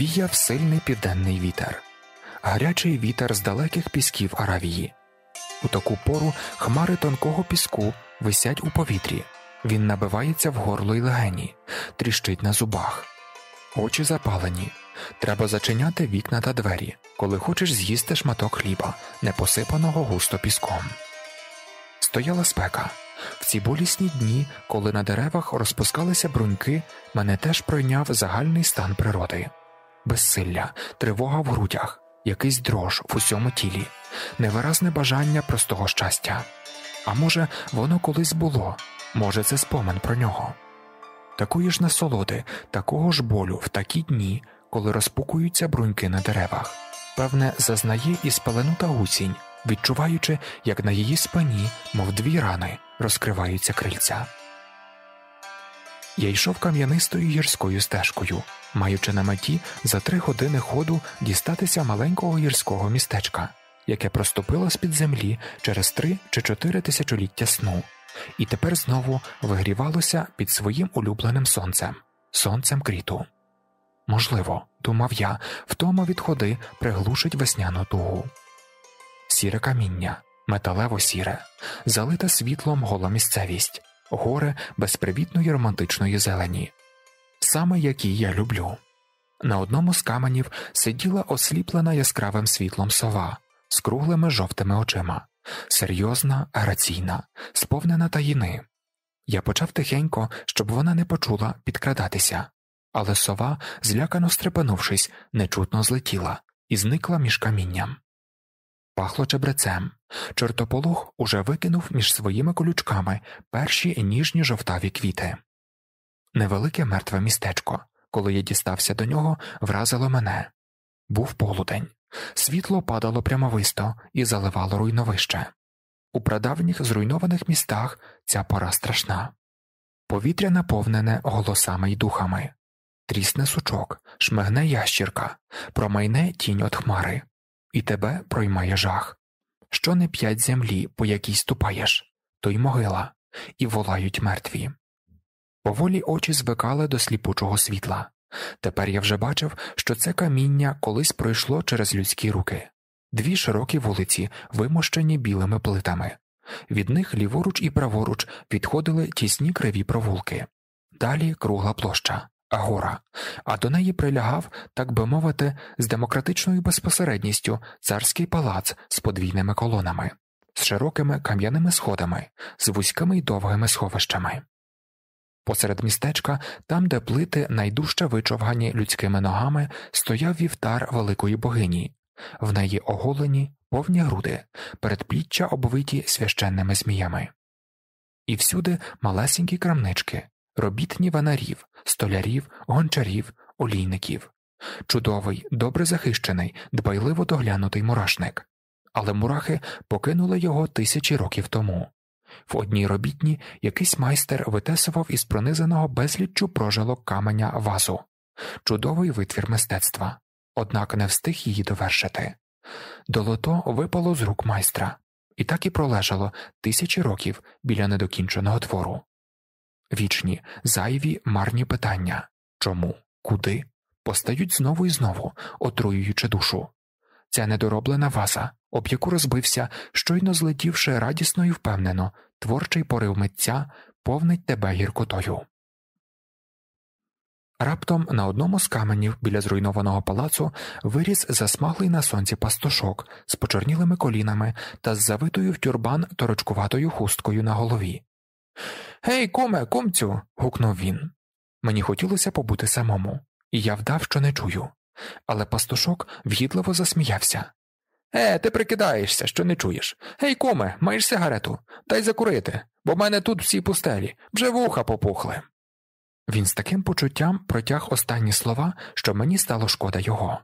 віяв сильний південний вітер, гарячий вітер з далеких пісків Аравії. У таку пору хмари тонкого піску висять у повітрі, він набивається в горло й легені, тріщить на зубах, очі запалені. Треба зачиняти вікна та двері, коли хочеш з'їсти шматок хліба, не посипаного густо піском. Стояла спека. В ці болісні дні, коли на деревах розпускалися бруньки, мене теж пройняв загальний стан природи безсилля, тривога в грудях, якийсь дрож в усьому тілі, невиразне бажання простого щастя. А може, воно колись було, може, це спомин про нього. Такої ж насолоди, такого ж болю в такі дні, коли розпукуються бруньки на деревах, певне, зазнає і спаленута гусінь, відчуваючи, як на її спині, мов дві рани, розкриваються крильця. Я йшов кам'янистою гірською стежкою, маючи на меті за три години ходу дістатися маленького гірського містечка, яке проступило з під землі через три чи чотири тисячоліття сну, і тепер знову вигрівалося під своїм улюбленим сонцем, сонцем кріту. Можливо, думав я, втома від ходи приглушить весняну тугу. Сіре каміння, металево сіре, залита світлом гола місцевість горе безпривітної романтичної зелені, саме які я люблю. На одному з каменів сиділа осліплена яскравим світлом сова з круглими жовтими очима, серйозна, граційна, сповнена таїни. Я почав тихенько, щоб вона не почула підкрадатися, але сова, злякано стрепанувшись, нечутно злетіла і зникла між камінням. Пахло чебрецем. Чортополох уже викинув між своїми колючками перші ніжні жовтаві квіти. Невелике мертве містечко, коли я дістався до нього, вразило мене. Був полудень. Світло падало прямовисто і заливало руйновище. У прадавніх зруйнованих містах ця пора страшна. Повітря наповнене голосами й духами. Трісне сучок, шмигне ящірка, промайне тінь от хмари і тебе проймає жах. Що не п'ять землі, по якій ступаєш, то й могила, і волають мертві. Поволі очі звикали до сліпучого світла. Тепер я вже бачив, що це каміння колись пройшло через людські руки, дві широкі вулиці, вимощені білими плитами. Від них ліворуч і праворуч відходили тісні криві провулки, далі кругла площа. Агора, а до неї прилягав, так би мовити, з демократичною безпосередністю царський палац з подвійними колонами, з широкими кам'яними сходами, з вузькими й довгими сховищами. Посеред містечка, там, де плити найдужче вичовгані людськими ногами, стояв вівтар великої богині, в неї оголені повні груди, передпліччя обвиті священними зміями. І всюди малесенькі крамнички, робітні ванарів, столярів, гончарів, олійників. Чудовий, добре захищений, дбайливо доглянутий мурашник. Але мурахи покинули його тисячі років тому. В одній робітні якийсь майстер витесував із пронизаного безліччю прожилок каменя вазу, чудовий витвір мистецтва, однак не встиг її довершити. Долото випало з рук майстра, і так і пролежало тисячі років біля недокінченого твору. Вічні зайві марні питання чому, куди постають знову і знову, отруюючи душу. Ця недороблена ваза, об яку розбився, щойно злетівши радісно і впевнено, творчий порив митця повнить тебе гіркотою. Раптом на одному з каменів біля зруйнованого палацу виріс засмаглий на сонці пастушок з почорнілими колінами та з завитою в тюрбан торочкуватою хусткою на голові. Гей, коме, комцю. гукнув він. Мені хотілося побути самому, і я вдав, що не чую. Але пастушок в'їдливо засміявся. Е, ти прикидаєшся, що не чуєш. Гей, коме, маєш сигарету, дай закурити, бо в мене тут всі пустелі, вже вуха попухли. Він з таким почуттям протяг останні слова, що мені стало шкода його.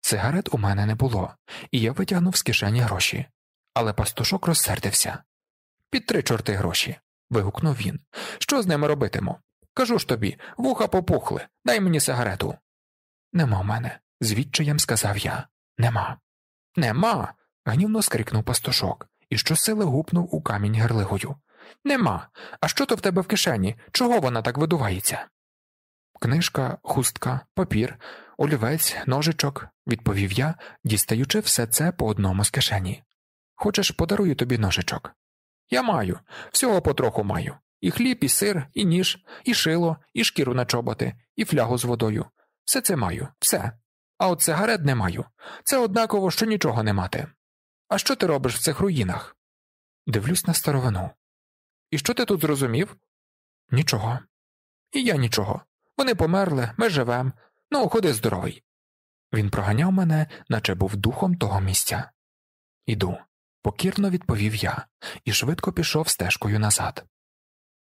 Сигарет у мене не було, і я витягнув з кишені гроші. Але пастушок розсердився. Під три чорти гроші вигукнув він. Що з ними робитиму? Кажу ж тобі, вуха попухли, дай мені сигарету. Нема мене, звідчаєм сказав я. Нема. Нема. гнівно скрикнув пастушок і щосили гупнув у камінь герлигою. Нема. А що то в тебе в кишені? Чого вона так видувається? Книжка, хустка, папір, олівець, ножичок, відповів я, дістаючи все це по одному з кишені. Хочеш, подарую тобі ножичок. Я маю, всього потроху маю. І хліб, і сир, і ніж, і шило, і шкіру на чоботи, і флягу з водою. Все це маю, все. А от сигарет не маю. Це однаково, що нічого не мати. А що ти робиш в цих руїнах? Дивлюсь на старовину. І що ти тут зрозумів? Нічого. І я нічого. Вони померли, ми живемо. Ну, ходи здоровий. Він проганяв мене, наче був духом того місця. Іду покірно відповів я і швидко пішов стежкою назад.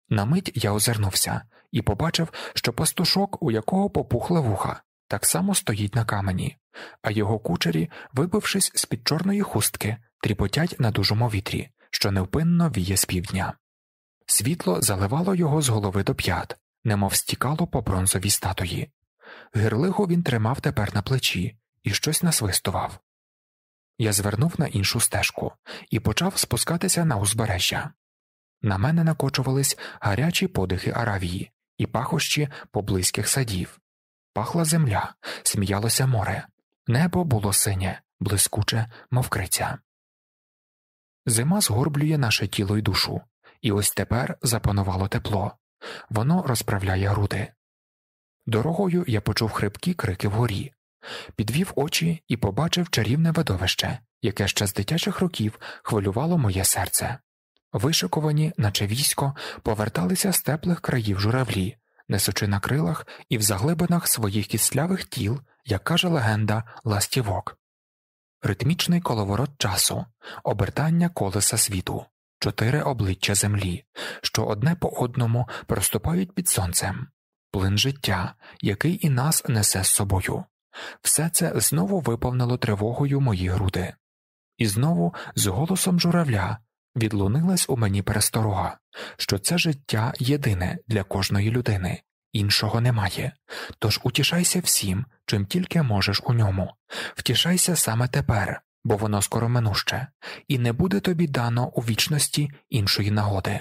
На мить я озирнувся і побачив, що пастушок, у якого попухла вуха, так само стоїть на камені, а його кучері, вибившись з під чорної хустки, тріпотять на дужому вітрі, що невпинно віє з півдня. Світло заливало його з голови до п'ят, немов стікало по бронзовій статуї. Гирлигу він тримав тепер на плечі і щось насвистував. Я звернув на іншу стежку і почав спускатися на узбережжя. На мене накочувались гарячі подихи аравії і пахощі поблизьких садів. Пахла земля, сміялося море, небо було синє, блискуче, мов криця. Зима згорблює наше тіло й душу, і ось тепер запанувало тепло воно розправляє груди. Дорогою я почув хрипкі крики вгорі, Підвів очі і побачив чарівне видовище, яке ще з дитячих років хвилювало моє серце. Вишиковані, наче військо, поверталися з теплих країв журавлі, несучи на крилах і в заглибинах своїх кислявих тіл, як каже легенда, ластівок. Ритмічний коловорот часу, обертання колеса світу, чотири обличчя землі, що одне по одному проступають під сонцем, плин життя, який і нас несе з собою. Все це знову виповнило тривогою мої груди, і знову з голосом журавля відлунилась у мені пересторога, що це життя єдине для кожної людини, іншого немає. Тож утішайся всім, чим тільки можеш у ньому, втішайся саме тепер, бо воно скоро минуще, і не буде тобі дано у вічності іншої нагоди.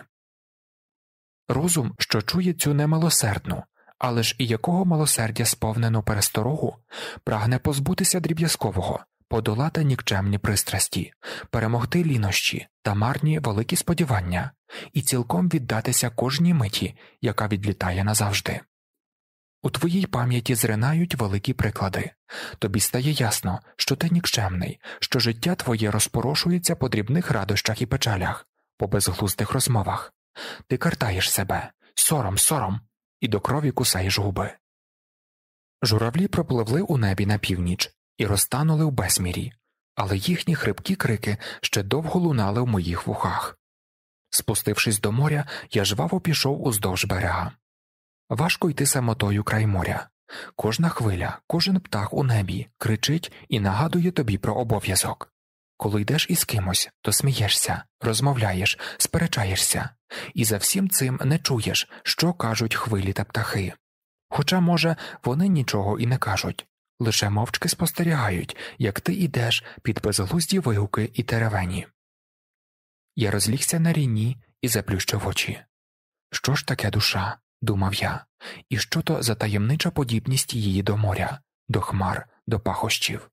Розум, що чує цю немилосердну, але ж і якого милосердя сповнену пересторогу, прагне позбутися дріб'язкового, подолати нікчемні пристрасті, перемогти лінощі та марні великі сподівання і цілком віддатися кожній миті, яка відлітає назавжди. У твоїй пам'яті зринають великі приклади, тобі стає ясно, що ти нікчемний, що життя твоє розпорошується по дрібних радощах і печалях, по безглуздих розмовах. Ти картаєш себе, сором, сором, і до крові кусаєш губи. Журавлі пропливли у небі на північ і розтанули в безмірі, але їхні хрипкі крики ще довго лунали в моїх вухах. Спустившись до моря, я жваво пішов уздовж берега. Важко йти самотою край моря. Кожна хвиля, кожен птах у небі кричить і нагадує тобі про обов'язок. Коли йдеш із кимось, то смієшся, розмовляєш, сперечаєшся, і за всім цим не чуєш, що кажуть хвилі та птахи. Хоча, може, вони нічого і не кажуть, лише мовчки спостерігають, як ти йдеш під безглузді вигуки і теревені. Я розлігся на ріні і заплющив очі. Що ж таке душа? думав я, і що то за таємнича подібність її до моря, до хмар, до пахощів.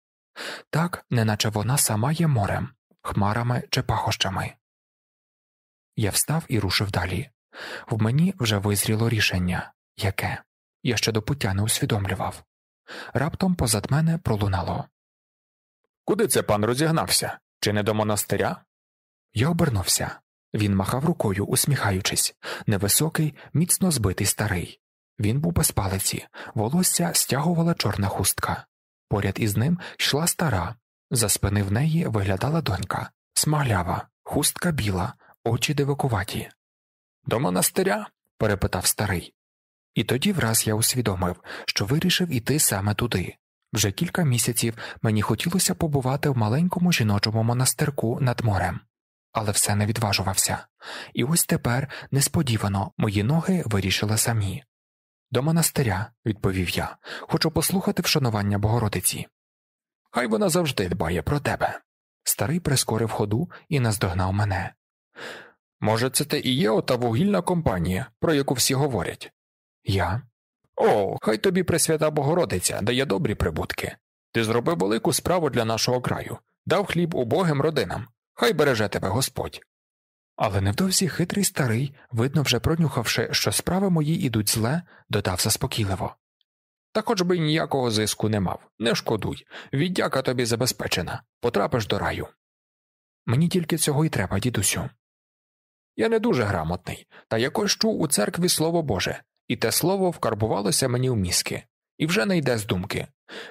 Так, неначе вона сама є морем, хмарами чи пахощами. Я встав і рушив далі. В мені вже визріло рішення яке я ще до пуття не усвідомлював. Раптом позад мене пролунало. Куди це пан розігнався? Чи не до монастиря? Я обернувся. Він махав рукою, усміхаючись, невисокий, міцно збитий старий. Він був без палиці, волосся стягувала чорна хустка. Поряд із ним йшла стара. За спини в неї виглядала донька, смаглява, хустка біла, очі дивакуваті. До монастиря? перепитав старий. І тоді враз я усвідомив, що вирішив іти саме туди. Вже кілька місяців мені хотілося побувати в маленькому жіночому монастирку над морем, але все не відважувався, і ось тепер несподівано мої ноги вирішили самі. До монастиря, відповів я, хочу послухати вшанування Богородиці. Хай вона завжди дбає про тебе. Старий прискорив ходу і наздогнав мене. Може, це те і є ота вугільна компанія, про яку всі говорять? Я. О, хай тобі Пресвята Богородиця дає добрі прибутки. Ти зробив велику справу для нашого краю, дав хліб убогим родинам, хай береже тебе Господь. Але невдовзі хитрий старий, видно вже пронюхавши, що справи мої ідуть зле, додав заспокійливо. Та хоч би ніякого зиску не мав, не шкодуй, віддяка тобі забезпечена, потрапиш до раю. Мені тільки цього й треба, дідусю. Я не дуже грамотний, та якось чув у церкві слово Боже, і те слово вкарбувалося мені в мізки, і вже не йде з думки.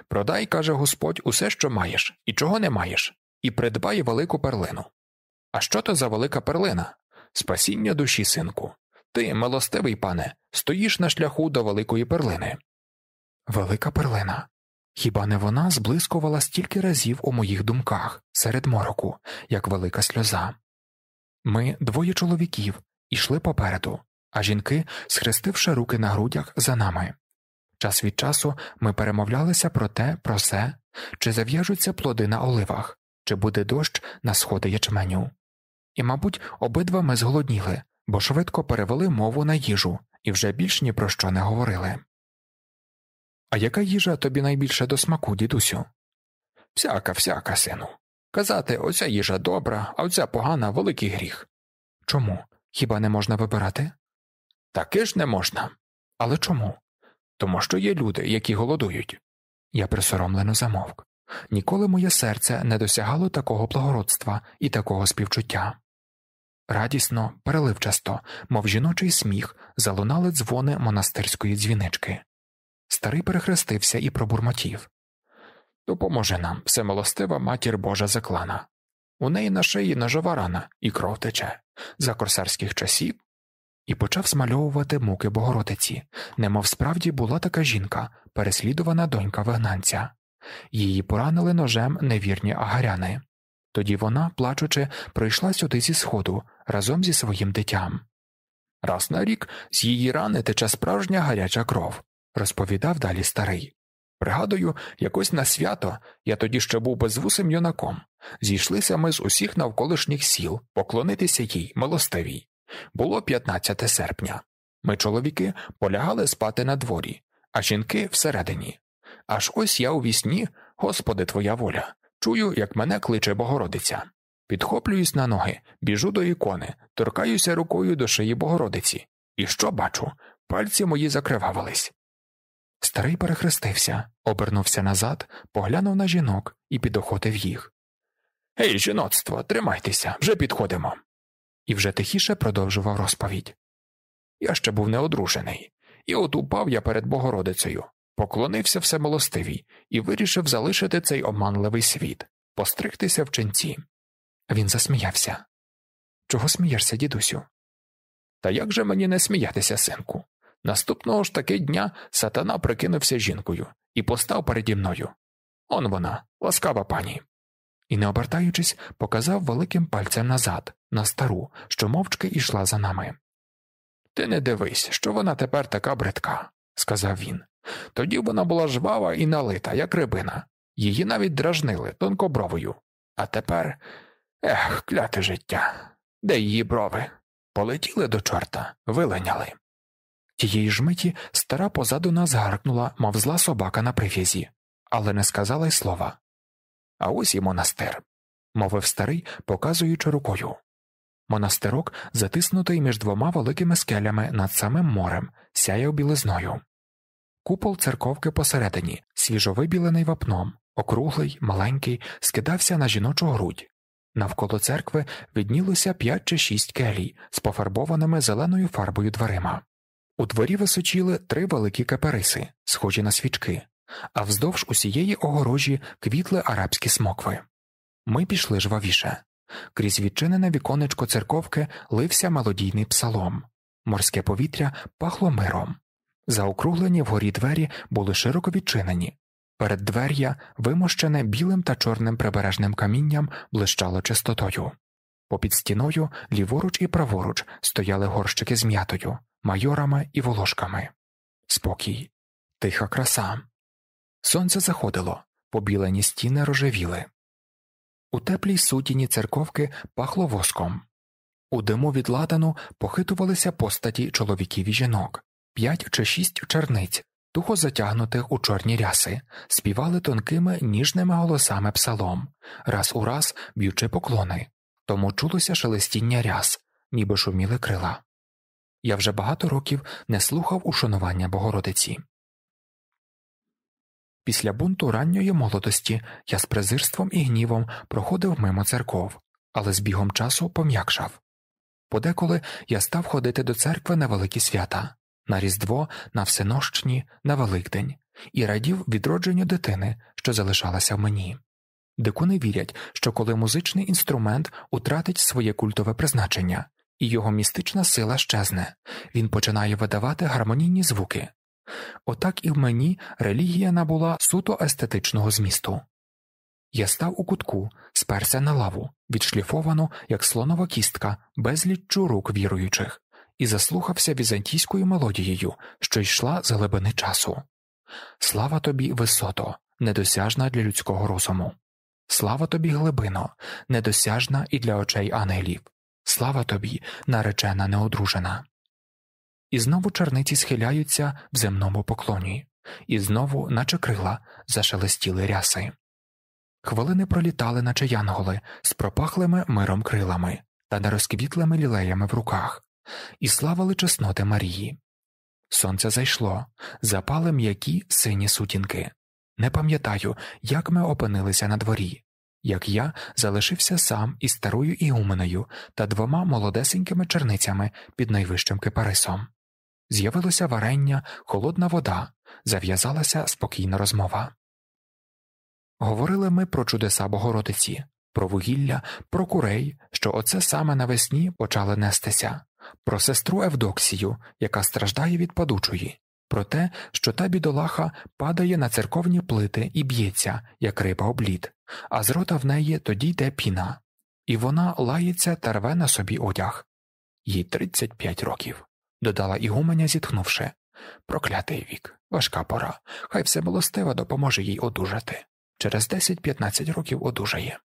Продай, каже Господь, усе, що маєш, і чого не маєш, і придбай велику перлину. А що то за велика перлина? Спасіння душі, синку. Ти, милостивий пане, стоїш на шляху до великої перлини. Велика перлина. Хіба не вона зблискувала стільки разів у моїх думках серед мороку, як велика сльоза? Ми, двоє чоловіків, ішли попереду, а жінки, схрестивши руки на грудях, за нами. Час від часу ми перемовлялися про те, про все, чи зав'яжуться плоди на оливах, чи буде дощ на сходи ячменю. І, мабуть, обидва ми зголодніли, бо швидко перевели мову на їжу і вже більш ні про що не говорили. А яка їжа тобі найбільше до смаку, дідусю? Всяка, всяка, сину. Казати оця їжа добра, а оця погана великий гріх. Чому? Хіба не можна вибирати? Таки ж не можна. Але чому? Тому що є люди, які голодують. Я присоромлено замовк. Ніколи моє серце не досягало такого благородства і такого співчуття. Радісно, переливчасто, мов жіночий сміх, залунали дзвони монастирської дзвінички. Старий перехрестився і пробурмотів Допоможе нам, всемилостива матір Божа заклана. У неї на шиї ножова рана і кров тече за корсарських часів, і почав змальовувати муки Богородиці, немов справді була така жінка, переслідувана донька вигнанця. Її поранили ножем невірні агаряни. Тоді вона, плачучи, прийшла сюди зі сходу разом зі своїм дитям. Раз на рік з її рани тече справжня гаряча кров, розповідав далі старий. Пригадую, якось на свято я тоді ще був безвусим юнаком. Зійшлися ми з усіх навколишніх сіл поклонитися їй милостивій. Було 15 серпня. Ми, чоловіки, полягали спати на дворі, а жінки всередині. Аж ось я у вісні, Господи, твоя воля, чую, як мене кличе Богородиця. Підхоплююсь на ноги, біжу до ікони, торкаюся рукою до шиї Богородиці. І що бачу? Пальці мої закривавились. Старий перехрестився, обернувся назад, поглянув на жінок і підохотив їх. Гей, жіноцтво, тримайтеся, вже підходимо. І вже тихіше продовжував розповідь. Я ще був неодружений, і от упав я перед Богородицею, поклонився всемилостивій і вирішив залишити цей оманливий світ, постригтися в ченці. Він засміявся. Чого смієшся, дідусю? Та як же мені не сміятися, синку? Наступного ж таки дня сатана прикинувся жінкою і постав переді мною. Он вона, ласкава пані. І, не обертаючись, показав великим пальцем назад, на стару, що мовчки йшла за нами. Ти не дивись, що вона тепер така бридка, сказав він. Тоді вона була жвава і налита, як рибина, її навіть дражнили тонкобровою. А тепер ех, кляте життя. Де її брови? Полетіли до чорта, виленяли. Тієї ж миті стара позаду нас гаркнула, мов зла собака на прив'язі, але не сказала й слова. А ось і монастир, мовив старий, показуючи рукою. Монастирок, затиснутий між двома великими скелями над самим морем, сяяв білизною. Купол церковки посередині, свіжовибілений вапном, округлий, маленький, скидався на жіночу грудь. Навколо церкви віднілося п'ять чи шість келій з пофарбованими зеленою фарбою дверима. У дворі височіли три великі капериси, схожі на свічки, а вздовж усієї огорожі квітли арабські смокви. Ми пішли жвавіше. Крізь відчинене віконечко церковки лився мелодійний псалом, морське повітря пахло миром. Заокруглені вгорі двері були широко відчинені. Перед двер'я, вимощене білим та чорним прибережним камінням, блищало чистотою. Попід стіною, ліворуч і праворуч, стояли горщики з м'ятою, майорами і волошками, спокій, тиха краса. Сонце заходило, побілені стіни рожевіли. У теплій сутіні церковки пахло воском. У диму від ладану похитувалися постаті чоловіків і жінок, п'ять чи шість черниць, тухо затягнутих у чорні ряси, співали тонкими ніжними голосами псалом, раз у раз б'ючи поклони, тому чулося шелестіння ряс, ніби шуміли крила я вже багато років не слухав ушанування Богородиці. Після бунту ранньої молодості я з презирством і гнівом проходив мимо церков, але з бігом часу пом'якшав. Подеколи я став ходити до церкви на великі свята, на Різдво, на Всенощні, на Великдень, і радів відродженню дитини, що залишалася в мені. Дикуни вірять, що коли музичний інструмент утратить своє культове призначення, і його містична сила щезне, він починає видавати гармонійні звуки. Отак і в мені релігія набула суто естетичного змісту. Я став у кутку, сперся на лаву, відшліфовану, як слонова кістка, безліччю рук віруючих, і заслухався візантійською мелодією, що йшла з глибини часу. Слава тобі, висото, недосяжна для людського розуму. Слава тобі, глибино, недосяжна і для очей ангелів. Слава тобі, наречена неодружена. І знову черниці схиляються в земному поклоні, і знову, наче крила, зашелестіли ряси. Хвилини пролітали, наче янголи, з пропахлими миром крилами та нерозквітлими лілеями в руках, і славили чесноти Марії. Сонце зайшло, запали м'які сині сутінки. Не пам'ятаю, як ми опинилися на дворі, як я залишився сам із старою Іуменою та двома молодесенькими черницями під найвищим кипарисом. З'явилося варення, холодна вода, зав'язалася спокійна розмова. Говорили ми про чудеса Богородиці, про вугілля, про курей, що оце саме навесні почали нестися, про сестру Евдоксію, яка страждає від падучої, про те, що та бідолаха падає на церковні плити і б'ється, як риба облід, а з рота в неї тоді йде піна, і вона лається та рве на собі одяг. Їй 35 років, додала ігуменя, зітхнувши. Проклятий вік, важка пора, хай все милостиво допоможе їй одужати. Через 10-15 років одужає.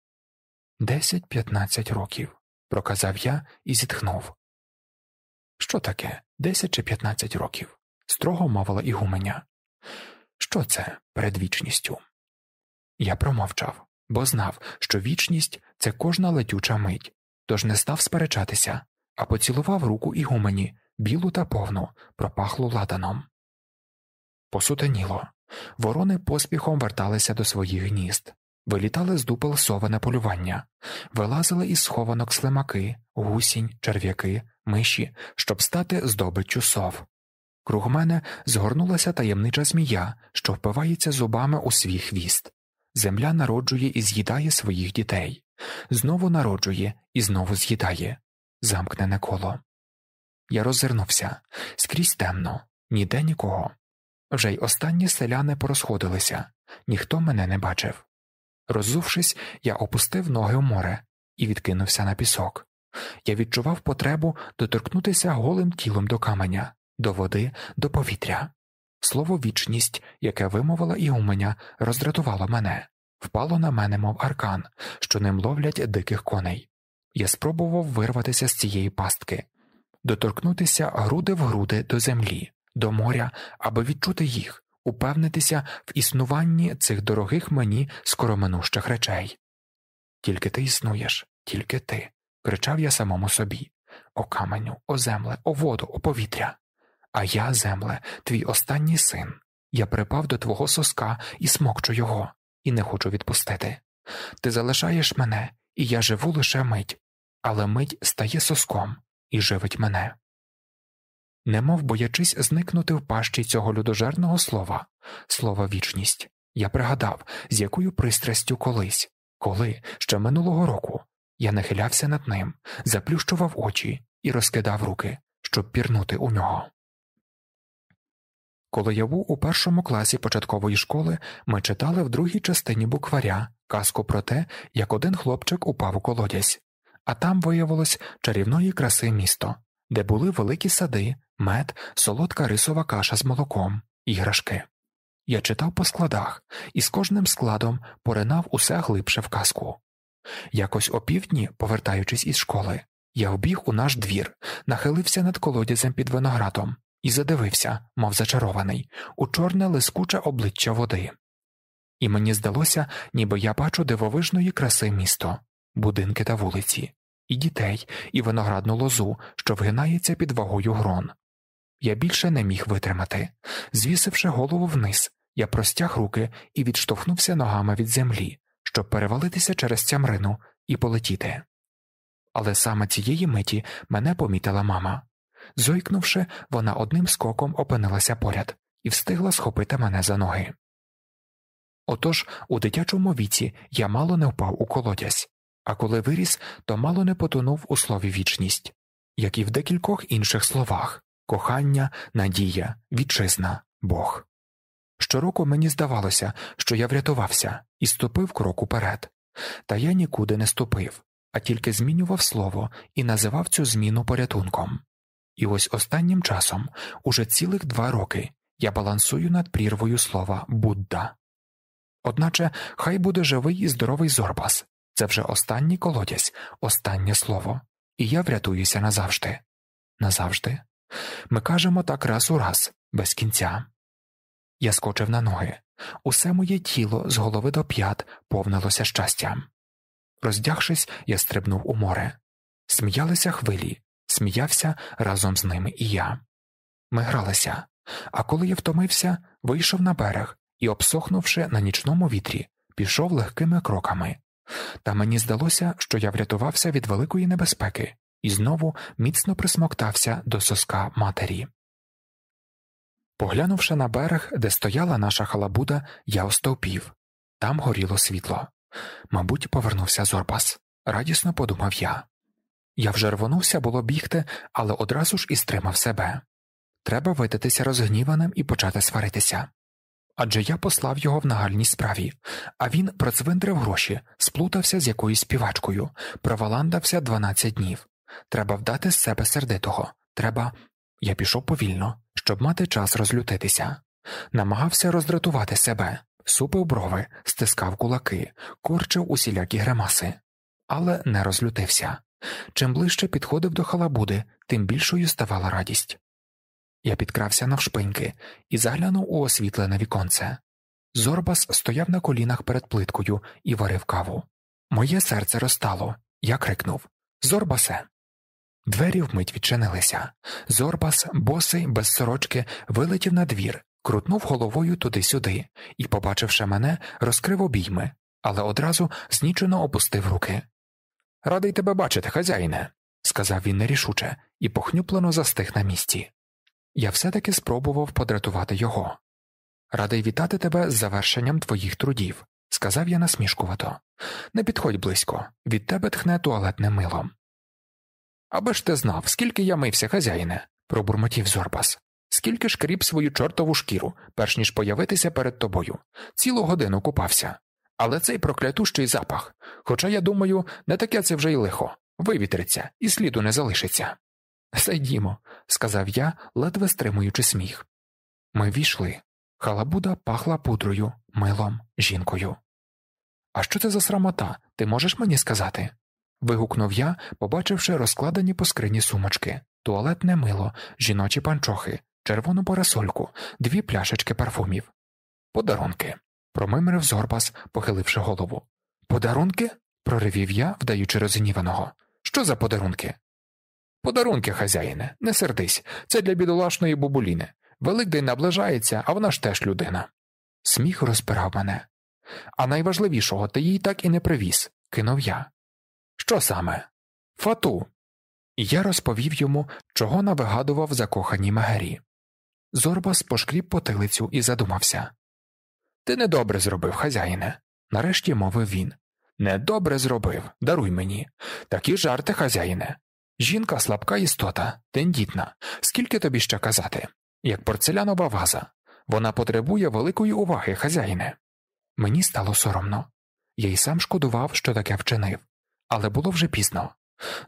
10-15 років, проказав я і зітхнув. Що таке 10 чи 15 років? строго мавила ігуменя. Що це перед вічністю? Я промовчав, бо знав, що вічність це кожна летюча мить, тож не став сперечатися, а поцілував руку ігумені, білу та повну, пропахлу ладаном. Посутеніло. Ворони поспіхом верталися до своїх гнізд, вилітали з дупел сови полювання, вилазили із схованок слимаки, гусінь, черв'яки, миші, щоб стати здобиччю сов. Круг мене згорнулася таємнича змія, що впивається зубами у свій хвіст. Земля народжує і з'їдає своїх дітей, знову народжує і знову з'їдає, замкнене коло. Я роззирнувся скрізь темно, ніде нікого. Вже й останні селяни порозходилися, ніхто мене не бачив. Роззувшись, я опустив ноги у море і відкинувся на пісок. Я відчував потребу доторкнутися голим тілом до каменя до води, до повітря. Слово вічність, яке вимовила Іуменя, роздратувало мене, впало на мене, мов аркан, що ним ловлять диких коней. Я спробував вирватися з цієї пастки, доторкнутися груди в груди до землі, до моря, аби відчути їх, упевнитися в існуванні цих дорогих мені скороминущих речей. Тільки ти існуєш, тільки ти. кричав я самому собі о каменю, о земле, о воду, о повітря. А я, земле, твій останній син. Я припав до твого соска і смокчу його, і не хочу відпустити. Ти залишаєш мене, і я живу лише мить, але мить стає соском і живить мене. Немов боячись зникнути в пащі цього людожерного слова, слова вічність, я пригадав, з якою пристрастю колись, коли ще минулого року, я нахилявся над ним, заплющував очі і розкидав руки, щоб пірнути у нього. Коли я був у першому класі початкової школи, ми читали в другій частині букваря казку про те, як один хлопчик упав у колодязь, а там виявилось чарівної краси місто, де були великі сади, мед, солодка рисова каша з молоком, іграшки. Я читав по складах і з кожним складом поринав усе глибше в казку. Якось опівдні, повертаючись із школи, я вбіг у наш двір, нахилився над колодязем під виноградом і задивився, мов зачарований, у чорне лискуче обличчя води. І мені здалося, ніби я бачу дивовижної краси місто, будинки та вулиці, і дітей, і виноградну лозу, що вгинається під вагою грон. Я більше не міг витримати. Звісивши голову вниз, я простяг руки і відштовхнувся ногами від землі, щоб перевалитися через цямрину і полетіти. Але саме цієї миті мене помітила мама. Зойкнувши, вона одним скоком опинилася поряд і встигла схопити мене за ноги. Отож, у дитячому віці я мало не впав у колодязь, а коли виріс, то мало не потонув у слові вічність, як і в декількох інших словах кохання, надія, вітчизна, Бог. Щороку мені здавалося, що я врятувався і ступив крок уперед, та я нікуди не ступив, а тільки змінював слово і називав цю зміну порятунком. І ось останнім часом, уже цілих два роки, я балансую над прірвою слова Будда. Одначе хай буде живий і здоровий зорбас це вже останній колодязь, останнє слово, і я врятуюся назавжди. Назавжди. Ми кажемо так раз у раз, без кінця. Я скочив на ноги. Усе моє тіло з голови до п'ят повнилося щастям. Роздягшись, я стрибнув у море. Сміялися хвилі, сміявся разом з ними і я. Ми гралися, а коли я втомився, вийшов на берег і, обсохнувши на нічному вітрі, пішов легкими кроками. Та мені здалося, що я врятувався від великої небезпеки і знову міцно присмоктався до соска матері. Поглянувши на берег, де стояла наша халабуда, я остовпів. Там горіло світло. Мабуть, повернувся Зорбас, радісно подумав я. Я вже рвонувся було бігти, але одразу ж і стримав себе. Треба видатися розгніваним і почати сваритися. Адже я послав його в нагальній справі, а він процвиндрив гроші, сплутався з якоюсь співачкою, проваландався 12 днів. Треба вдати з себе сердитого. Треба. Я пішов повільно, щоб мати час розлютитися. Намагався роздратувати себе, супив брови, стискав кулаки, корчив усілякі гримаси, але не розлютився. Чим ближче підходив до халабуди, тим більшою ставала радість. Я підкрався навшпиньки і заглянув у освітлене віконце. Зорбас стояв на колінах перед плиткою і варив каву. Моє серце розтало. Я крикнув Зорбасе. Двері вмить відчинилися. Зорбас, босий, без сорочки, вилетів на двір, крутнув головою туди-сюди і, побачивши мене, розкрив обійми, але одразу знічено опустив руки. Радий тебе бачити, хазяїне, сказав він нерішуче і похнюплено застиг на місці. Я все таки спробував подратувати його. Радий вітати тебе з завершенням твоїх трудів, сказав я насмішкувато. Не підходь близько, від тебе тхне туалетним милом. Аби ж ти знав, скільки я мився, хазяїне, пробурмотів Зорбас. Скільки ж кріп свою чортову шкіру, перш ніж появитися перед тобою, цілу годину купався. Але цей проклятущий запах. Хоча, я думаю, не таке це вже й лихо, вивітриться і сліду не залишиться. Сидімо, сказав я, ледве стримуючи сміх. Ми війшли. Халабуда пахла пудрою, милом, жінкою. А що це за срамота, ти можеш мені сказати? вигукнув я, побачивши розкладені по скрині сумочки, туалетне мило, жіночі панчохи, червону парасольку, дві пляшечки парфумів. Подарунки промимрив Зорбас, похиливши голову. Подарунки? проривів я, вдаючи розгніваного. Що за подарунки? Подарунки, хазяїне, не сердись, це для бідолашної бабуліни. Великдень наближається, а вона ж теж людина. Сміх розпирав мене. А найважливішого ти їй так і не привіз, кинув я. Що саме? Фату. я розповів йому, чого навигадував закоханій мегері. Зорбас пошкріб потилицю і задумався. Ти недобре зробив, хазяїне, нарешті мовив він. Недобре зробив, даруй мені. Такі жарти, хазяїне. Жінка слабка істота, тендітна. Скільки тобі ще казати? Як порцелянова ваза. Вона потребує великої уваги, хазяїне. Мені стало соромно. Я й сам шкодував, що таке вчинив, але було вже пізно.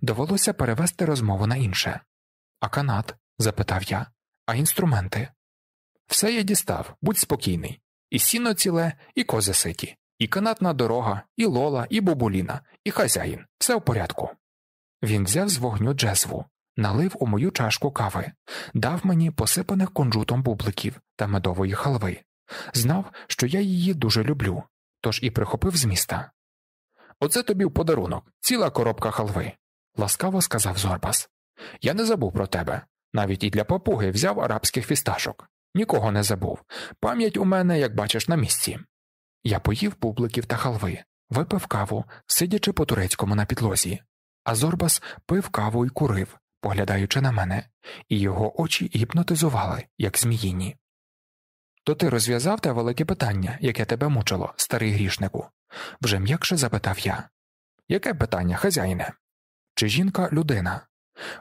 Довелося перевести розмову на інше. А канат? запитав я, а інструменти. Все я дістав, будь спокійний і сіно ціле, і кози ситі, і канатна дорога, і лола, і бобуліна, і хазяїн, все в порядку. Він взяв з вогню джезву, налив у мою чашку кави, дав мені посипаних кунжутом бубликів та медової халви, знав, що я її дуже люблю, тож і прихопив з міста. Оце тобі в подарунок, ціла коробка халви, ласкаво сказав Зорбас. Я не забув про тебе, навіть і для папуги взяв арабських фісташок. Нікого не забув. Пам'ять у мене, як бачиш, на місці. Я поїв бубликів та халви, випив каву, сидячи по турецькому на підлозі. А Зорбас пив каву і курив, поглядаючи на мене, і його очі гіпнотизували, як зміїні. То ти розв'язав те велике питання, яке тебе мучило, старий грішнику, вже м'якше запитав я. Яке питання, хазяїне? Чи жінка людина?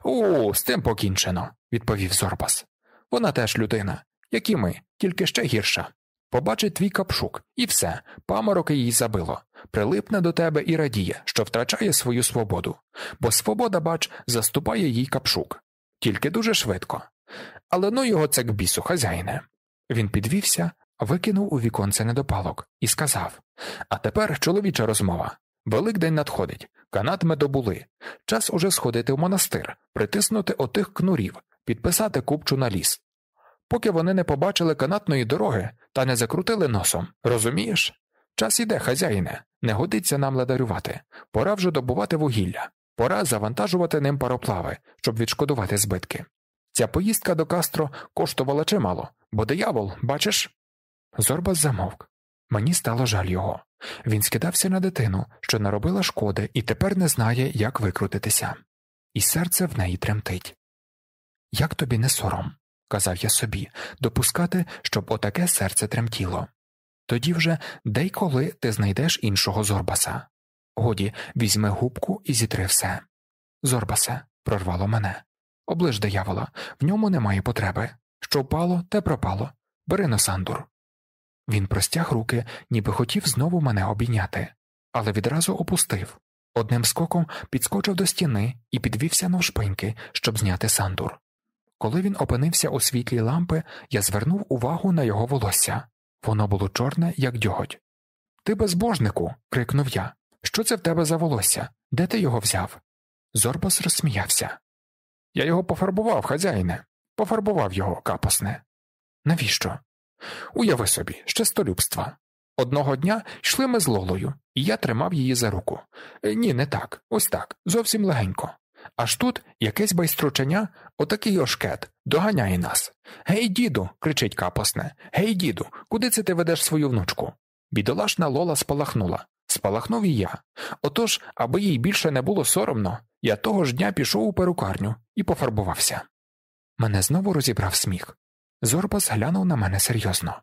О, з тим покінчено, відповів Зорбас. Вона теж людина, як і ми, тільки ще гірша. Побачить твій капшук, і все, памороки їй забило, прилипне до тебе і радіє, що втрачає свою свободу, бо свобода, бач, заступає їй капшук, тільки дуже швидко. Але ну його це к бісу, хазяйне. Він підвівся, викинув у віконце недопалок і сказав А тепер чоловіча розмова. Великдень надходить, канат ми добули. Час уже сходити в монастир, притиснути отих кнурів, підписати купчу на ліс поки вони не побачили канатної дороги та не закрутили носом. Розумієш? Час іде, хазяїне, не годиться нам ледарювати. Пора вже добувати вугілля, пора завантажувати ним пароплави, щоб відшкодувати збитки. Ця поїздка до Кастро коштувала чимало, бо диявол, бачиш? Зорба замовк. Мені стало жаль його. Він скидався на дитину, що наробила шкоди, і тепер не знає, як викрутитися. І серце в неї тремтить. Як тобі не сором? казав я собі, допускати, щоб отаке серце тремтіло. Тоді вже деколи ти знайдеш іншого зорбаса. Годі, візьми губку і зітри все. Зорбасе, прорвало мене. Облиш диявола, в ньому немає потреби. Що впало, те пропало. Бери на Сандур. Він простяг руки, ніби хотів знову мене обійняти, але відразу опустив. Одним скоком підскочив до стіни і підвівся навшпиньки, щоб зняти Сандур. Коли він опинився у світлі лампи, я звернув увагу на його волосся воно було чорне, як дьоготь. Ти безбожнику. крикнув я. Що це в тебе за волосся? Де ти його взяв? Зорбас розсміявся. Я його пофарбував, хазяїне, пофарбував його, капосне. Навіщо? Уяви собі, ще столюбства. Одного дня йшли ми з лолою, і я тримав її за руку. Е, ні, не так, ось так, зовсім легенько. Аж тут якесь байструченя, отакий ошкет, доганяє нас. Гей, діду. кричить капосне. Гей, діду, куди це ти ведеш свою внучку? Бідолашна Лола спалахнула. Спалахнув і я. Отож, аби їй більше не було соромно, я того ж дня пішов у перукарню і пофарбувався. Мене знову розібрав сміх. Зорба зглянув на мене серйозно.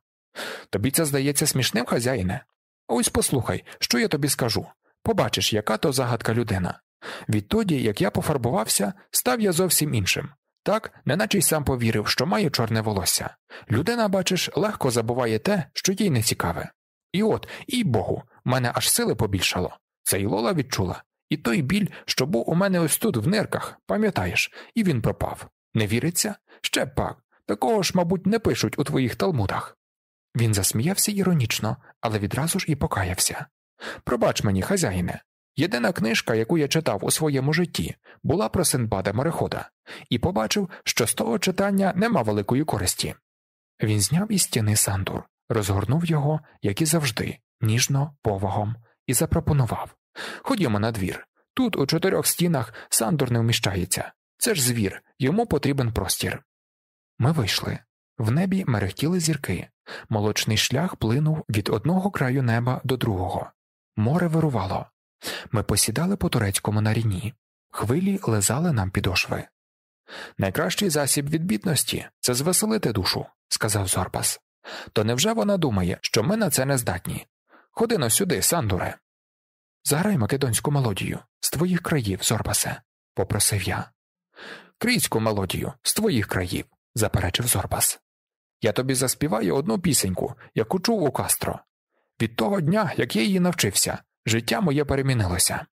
Тобі це здається смішним, хазяїне? Ось послухай, що я тобі скажу. Побачиш, яка то загадка людина. Відтоді, як я пофарбувався, став я зовсім іншим. Так, неначе й сам повірив, що маю чорне волосся. Людина, бачиш, легко забуває те, що їй не цікаве. І от, і богу, мене аж сили побільшало. Це й Лола відчула. І той біль, що був у мене ось тут в нирках, пам'ятаєш, і він пропав. Не віриться? Ще пак. Такого ж, мабуть, не пишуть у твоїх талмудах. Він засміявся іронічно, але відразу ж і покаявся. Пробач мені, хазяїне, Єдина книжка, яку я читав у своєму житті, була про Синбада Морехода, і побачив, що з того читання нема великої користі. Він зняв із стіни сандур, розгорнув його, як і завжди, ніжно, повагом, і запропонував Ходімо на двір. Тут, у чотирьох стінах, сандур не вміщається. Це ж звір, йому потрібен простір. Ми вийшли. В небі мерехтіли зірки, молочний шлях плинув від одного краю неба до другого. Море вирувало. Ми посідали по турецькому на ріні, хвилі лизали нам підошви. Найкращий засіб від бідності це звеселити душу, сказав Зорбас. То невже вона думає, що ми на це не здатні? Ходи Ходино сюди, Сандуре. Заграй македонську мелодію з твоїх країв, Зорбасе, попросив я. Крійську мелодію з твоїх країв, заперечив Зорбас. Я тобі заспіваю одну пісеньку, яку чув у кастро. Від того дня, як я її навчився, Життя моє перемінилося.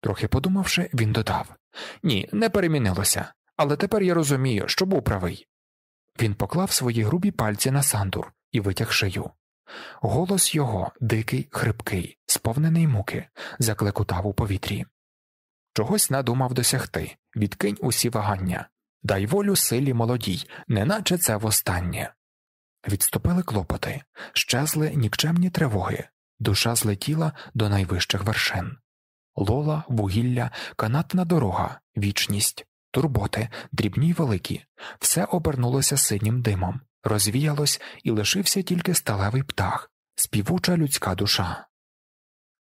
Трохи подумавши, він додав Ні, не перемінилося, але тепер я розумію, що був правий. Він поклав свої грубі пальці на сандур і витяг шию. Голос його, дикий, хрипкий, сповнений муки, заклекутав у повітрі. Чогось надумав досягти відкинь усі вагання, дай волю силі молодій, неначе це востаннє. Відступили клопоти, щезли нікчемні тривоги, душа злетіла до найвищих вершин лола, вугілля, канатна дорога, вічність, турботи, дрібні й великі, все обернулося синім димом, розвіялось і лишився тільки сталевий птах, співуча людська душа.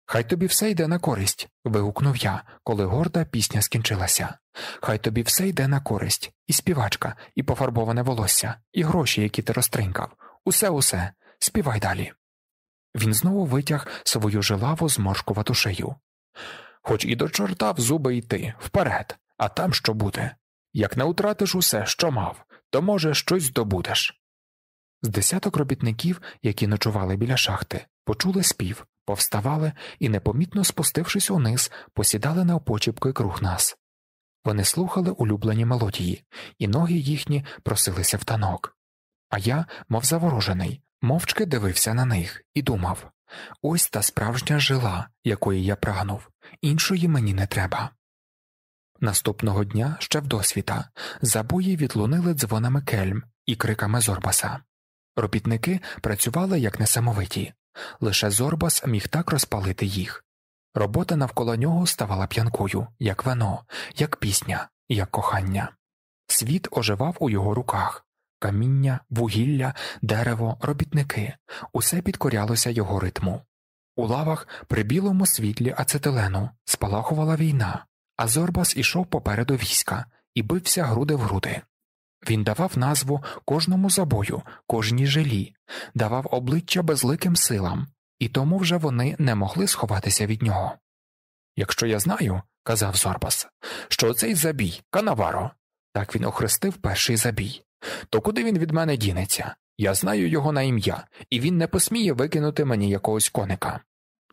Хай тобі все йде на користь. вигукнув я, коли горда пісня скінчилася. Хай тобі все йде на користь, і співачка, і пофарбоване волосся, і гроші, які ти розтринькав. Усе усе, співай далі. Він знову витяг свою жилаву зморшкувату шию. Хоч і до чорта в зуби йти вперед, а там що буде. Як не втратиш усе, що мав, то, може, щось здобудеш. З десяток робітників, які ночували біля шахти, почули спів, повставали і, непомітно спустившись униз, посідали на опочіпки круг нас. Вони слухали улюблені мелодії, і ноги їхні просилися в танок. А я, мов заворожений, Мовчки дивився на них і думав ось та справжня жила, якої я прагнув, іншої мені не треба. Наступного дня ще в досвіта забої відлунили дзвонами кельм і криками Зорбаса. Робітники працювали як несамовиті, лише Зорбас міг так розпалити їх. Робота навколо нього ставала п'янкою, як вино, як пісня, як кохання. Світ оживав у його руках, каміння, вугілля, дерево, робітники усе підкорялося його ритму. У лавах при білому світлі ацетилену спалахувала війна, а Зорбас ішов попереду війська і бився груди в груди. Він давав назву кожному забою, кожній жилі, давав обличчя безликим силам, і тому вже вони не могли сховатися від нього. Якщо я знаю, казав Зорбас, що цей забій Канаваро так він охрестив перший забій, то куди він від мене дінеться? Я знаю його на ім'я, і він не посміє викинути мені якогось коника.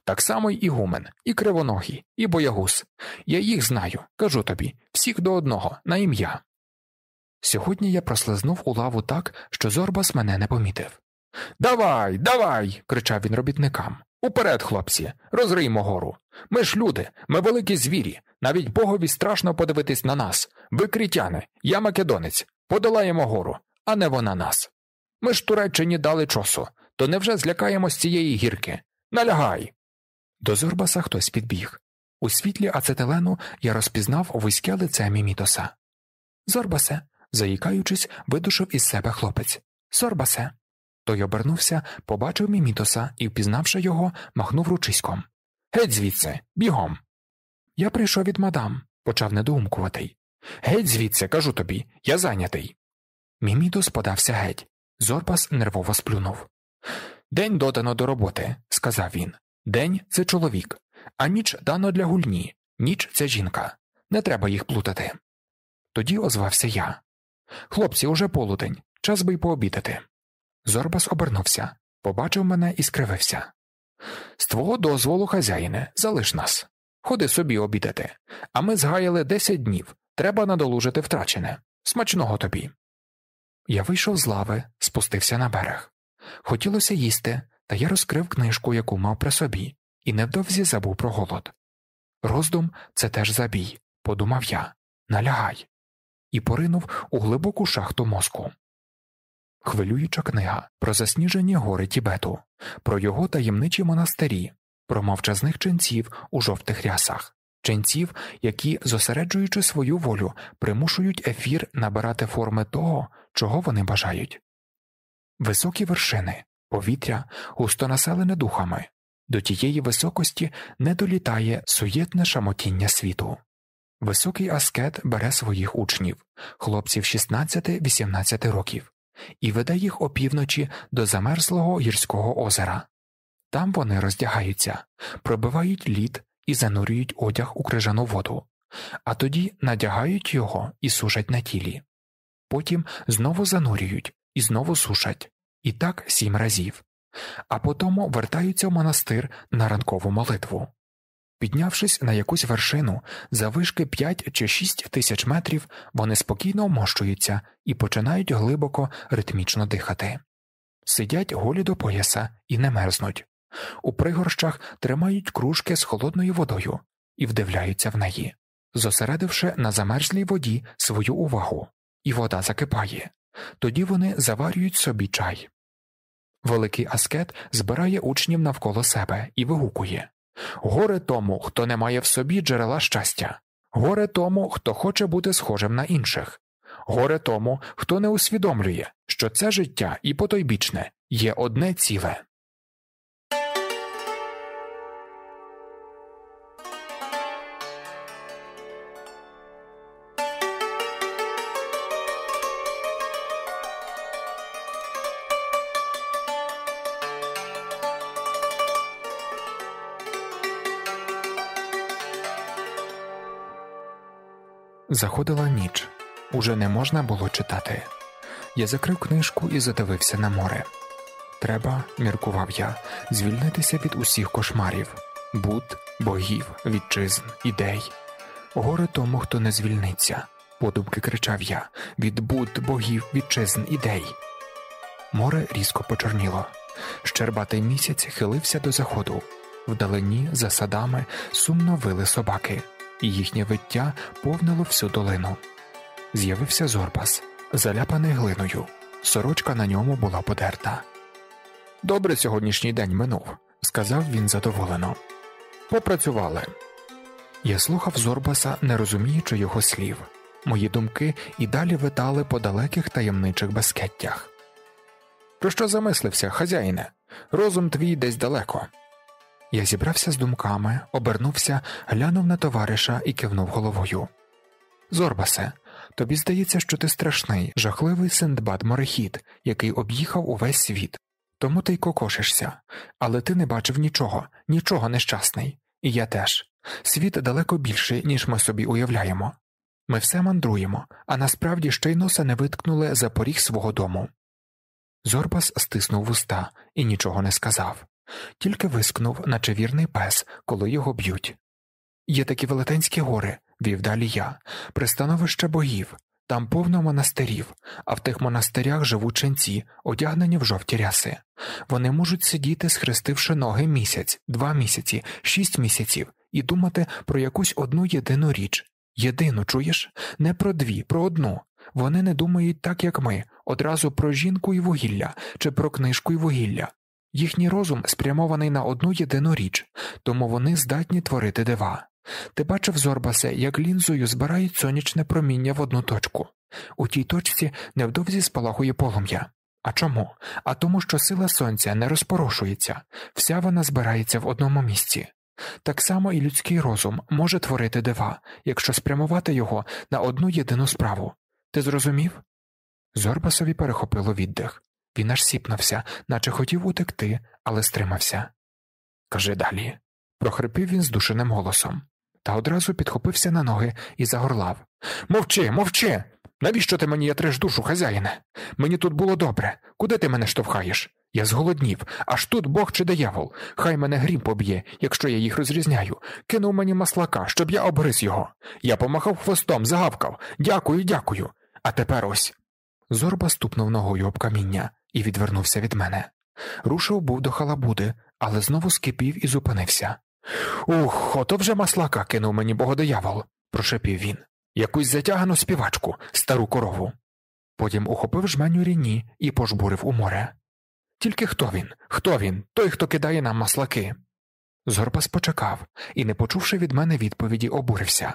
Так само й Ігумен, і Кривоногий, і боягуз. Я їх знаю, кажу тобі, всіх до одного, на ім'я. Сьогодні я прослизнув у лаву так, що Зорбас мене не помітив. Давай, давай. кричав він робітникам. Уперед, хлопці, розриймо гору. Ми ж люди, ми великі звірі. Навіть богові страшно подивитись на нас. Ви критяни, я македонець подолаємо гору, а не вона нас. Ми ж Туреччині дали часу, то невже злякаємо з цієї гірки? Налягай. До Зорбаса хтось підбіг. У світлі ацетилену я розпізнав вузьке лице мімітоса. Зорбасе. заїкаючись, видушив із себе хлопець. Зорбасе. Той обернувся, побачив мімітоса і, впізнавши його, махнув ручиськом. Геть звідси, бігом. Я прийшов від мадам, почав недоумкуватий. Геть звідси, кажу тобі, я зайнятий. Мімідос подався геть. Зорбас нервово сплюнув. День додано до роботи, сказав він. День це чоловік, а ніч дано для гульні, ніч це жінка. Не треба їх плутати. Тоді озвався я. Хлопці, уже полудень, час би й пообідати. Зорбас обернувся, побачив мене і скривився. З твого дозволу, хазяїне, залиш нас. Ходи собі обідати, а ми згаяли десять днів, Треба надолужити втрачене. Смачного тобі. Я вийшов з лави, спустився на берег. Хотілося їсти, та я розкрив книжку, яку мав при собі, і невдовзі забув про голод. Роздум це теж забій, подумав я. Налягай. І поринув у глибоку шахту мозку. Хвилююча книга про засніжені гори Тібету, про його таємничі монастирі, про мовчазних ченців у жовтих рясах, ченців, які, зосереджуючи свою волю, примушують ефір набирати форми того, чого вони бажають. Високі вершини, повітря, густо населене духами, до тієї високості не долітає суєтне шамотіння світу. Високий аскет бере своїх учнів, хлопців 16-18 років, і веде їх опівночі до замерзлого гірського озера. Там вони роздягаються, пробивають лід і занурюють одяг у крижану воду, а тоді надягають його і сушать на тілі. Потім знову занурюють і знову сушать, і так сім разів, а потому вертаються в монастир на ранкову молитву. Піднявшись на якусь вершину за вишки 5 чи 6 тисяч метрів, вони спокійно омощуються і починають глибоко ритмічно дихати, сидять голі до пояса і не мерзнуть, у пригорщах тримають кружки з холодною водою і вдивляються в неї, зосередивши на замерзлій воді свою увагу, і вода закипає, тоді вони заварюють собі чай. Великий аскет збирає учнів навколо себе і вигукує Горе тому, хто не має в собі джерела щастя, горе тому, хто хоче бути схожим на інших, горе тому, хто не усвідомлює, що це життя і потойбічне є одне ціле. Заходила ніч, уже не можна було читати. Я закрив книжку і задивився на море. Треба, міркував я, звільнитися від усіх кошмарів, буд, богів, вітчизн, ідей. Горе тому, хто не звільниться, подумки кричав я від буд, богів, вітчизн, ідей. Море різко почорніло. Щербатий місяць хилився до заходу. Вдалині, за садами, сумно вили собаки і їхнє виття повнило всю долину. З'явився зорбас, заляпаний глиною. Сорочка на ньому була подерта. Добре сьогоднішній день минув, сказав він задоволено. Попрацювали. Я слухав Зорбаса, не розуміючи його слів. Мої думки і далі витали по далеких таємничих баскеттях. Про що замислився, хазяїне? Розум твій десь далеко. Я зібрався з думками, обернувся, глянув на товариша і кивнув головою. Зорбасе, тобі здається, що ти страшний, жахливий синдбад морехід, який об'їхав увесь світ. Тому ти й кокошишся, але ти не бачив нічого, нічого нещасний, і я теж. Світ далеко більший, ніж ми собі уявляємо. Ми все мандруємо, а насправді ще й носа не виткнули за поріг свого дому. Зорбас стиснув вуста і нічого не сказав тільки вискнув, наче вірний пес, коли його б'ють. Є такі велетенські гори, вів далі я, пристановище богів, там повно монастирів, а в тих монастирях живуть ченці, одягнені в жовті ряси. Вони можуть сидіти, схрестивши ноги місяць, два місяці, шість місяців і думати про якусь одну єдину річ. Єдину, чуєш? Не про дві, про одну. Вони не думають так, як ми, одразу про жінку і вугілля чи про книжку і вугілля. Їхній розум спрямований на одну єдину річ, тому вони здатні творити дива. Ти бачив, Зорбасе, як лінзою збирають сонячне проміння в одну точку. У тій точці невдовзі спалахує полум'я. А чому? А тому, що сила сонця не розпорошується, вся вона збирається в одному місці. Так само і людський розум може творити дива, якщо спрямувати його на одну єдину справу. Ти зрозумів? Зорбасові перехопило віддих. Він аж сіпнувся, наче хотів утекти, але стримався. Кажи далі. прохрипів він здушеним голосом, та одразу підхопився на ноги і загорлав Мовчи, мовчи! Навіщо ти мені ятреш душу, хазяїне? Мені тут було добре. Куди ти мене штовхаєш? Я зголоднів, аж тут Бог чи диявол. Хай мене грім поб'є, якщо я їх розрізняю. Кинув мені маслака, щоб я обриз його. Я помахав хвостом, загавкав. Дякую, дякую. А тепер ось. Зорба ступнув ногою об каміння і відвернувся від мене. Рушив був до халабуди, але знову скипів і зупинився. Ух, ото вже маслака кинув мені богодиявол, прошепів він. Якусь затягану співачку, стару корову. Потім ухопив жменю ріні і пожбурив у море. Тільки хто він? Хто він? Той, хто кидає нам маслаки. Зорбас почекав і, не почувши від мене відповіді, обурився.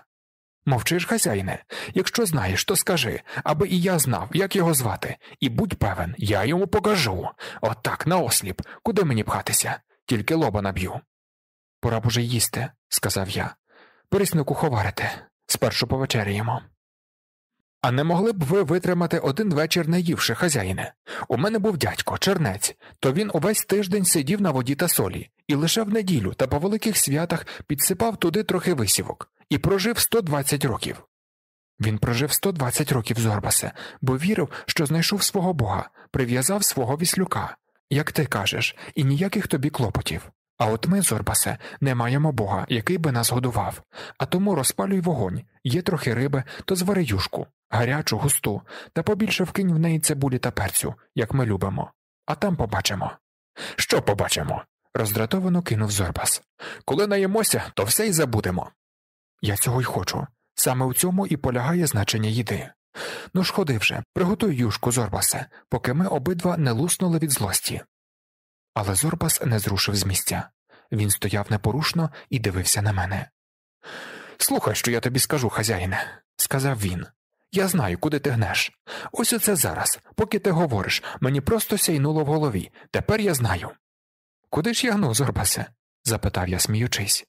Мовчиш, хазяїне, якщо знаєш, то скажи, аби і я знав, як його звати, і будь певен, я йому покажу. Отак, наосліп, куди мені пхатися, тільки лоба наб'ю. Пора б уже їсти, сказав я. Поріснику ховарити, спершу повечеряємо. А не могли б ви витримати один вечір не хазяїне? У мене був дядько, чернець, то він увесь тиждень сидів на воді та солі, і лише в неділю та по великих святах підсипав туди трохи висівок і прожив 120 років. Він прожив 120 років Зорбасе, бо вірив, що знайшов свого бога, прив'язав свого віслюка, як ти кажеш, і ніяких тобі клопотів. А от ми, Зорбасе, не маємо бога, який би нас годував, а тому розпалюй вогонь, є трохи риби, то звари юшку, гарячу, густу, та побільше вкинь в неї цибулі та перцю, як ми любимо, а там побачимо. Що побачимо? роздратовано кинув Зорбас. Коли наїмося, то все й забудемо. Я цього й хочу. Саме у цьому і полягає значення їди. Ну ж ходи вже, приготуй юшку, Зорбасе, поки ми обидва не луснули від злості. Але Зорбас не зрушив з місця. Він стояв непорушно і дивився на мене. Слухай, що я тобі скажу, хазяїне, сказав він. Я знаю, куди ти гнеш. Ось оце зараз, поки ти говориш, мені просто сяйнуло в голові. Тепер я знаю. Куди ж я гну, Зорбасе? запитав я, сміючись.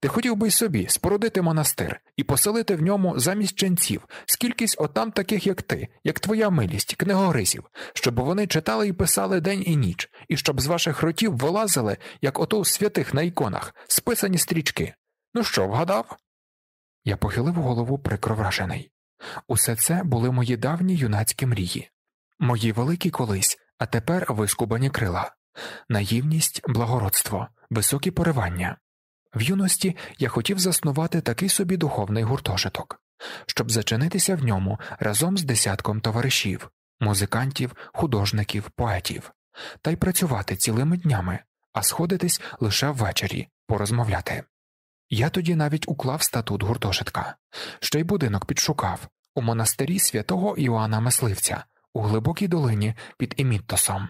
Ти хотів би й собі спорудити монастир і поселити в ньому замість ченців скількись отам таких, як ти, як твоя милість, книгоризів, щоб вони читали і писали день і ніч, і щоб з ваших ротів вилазили, як ото у святих на іконах, списані стрічки. Ну що, вгадав? Я похилив голову прикровражений Усе це були мої давні юнацькі мрії, мої великі колись, а тепер вискубані крила, наївність, благородство, високі поривання. В юності я хотів заснувати такий собі духовний гуртожиток, щоб зачинитися в ньому разом з десятком товаришів, музикантів, художників, поетів, та й працювати цілими днями, а сходитись лише ввечері, порозмовляти. Я тоді навіть уклав статут гуртожитка, ще й будинок підшукав у монастирі святого Іоанна Мисливця у глибокій долині під Іміттосом.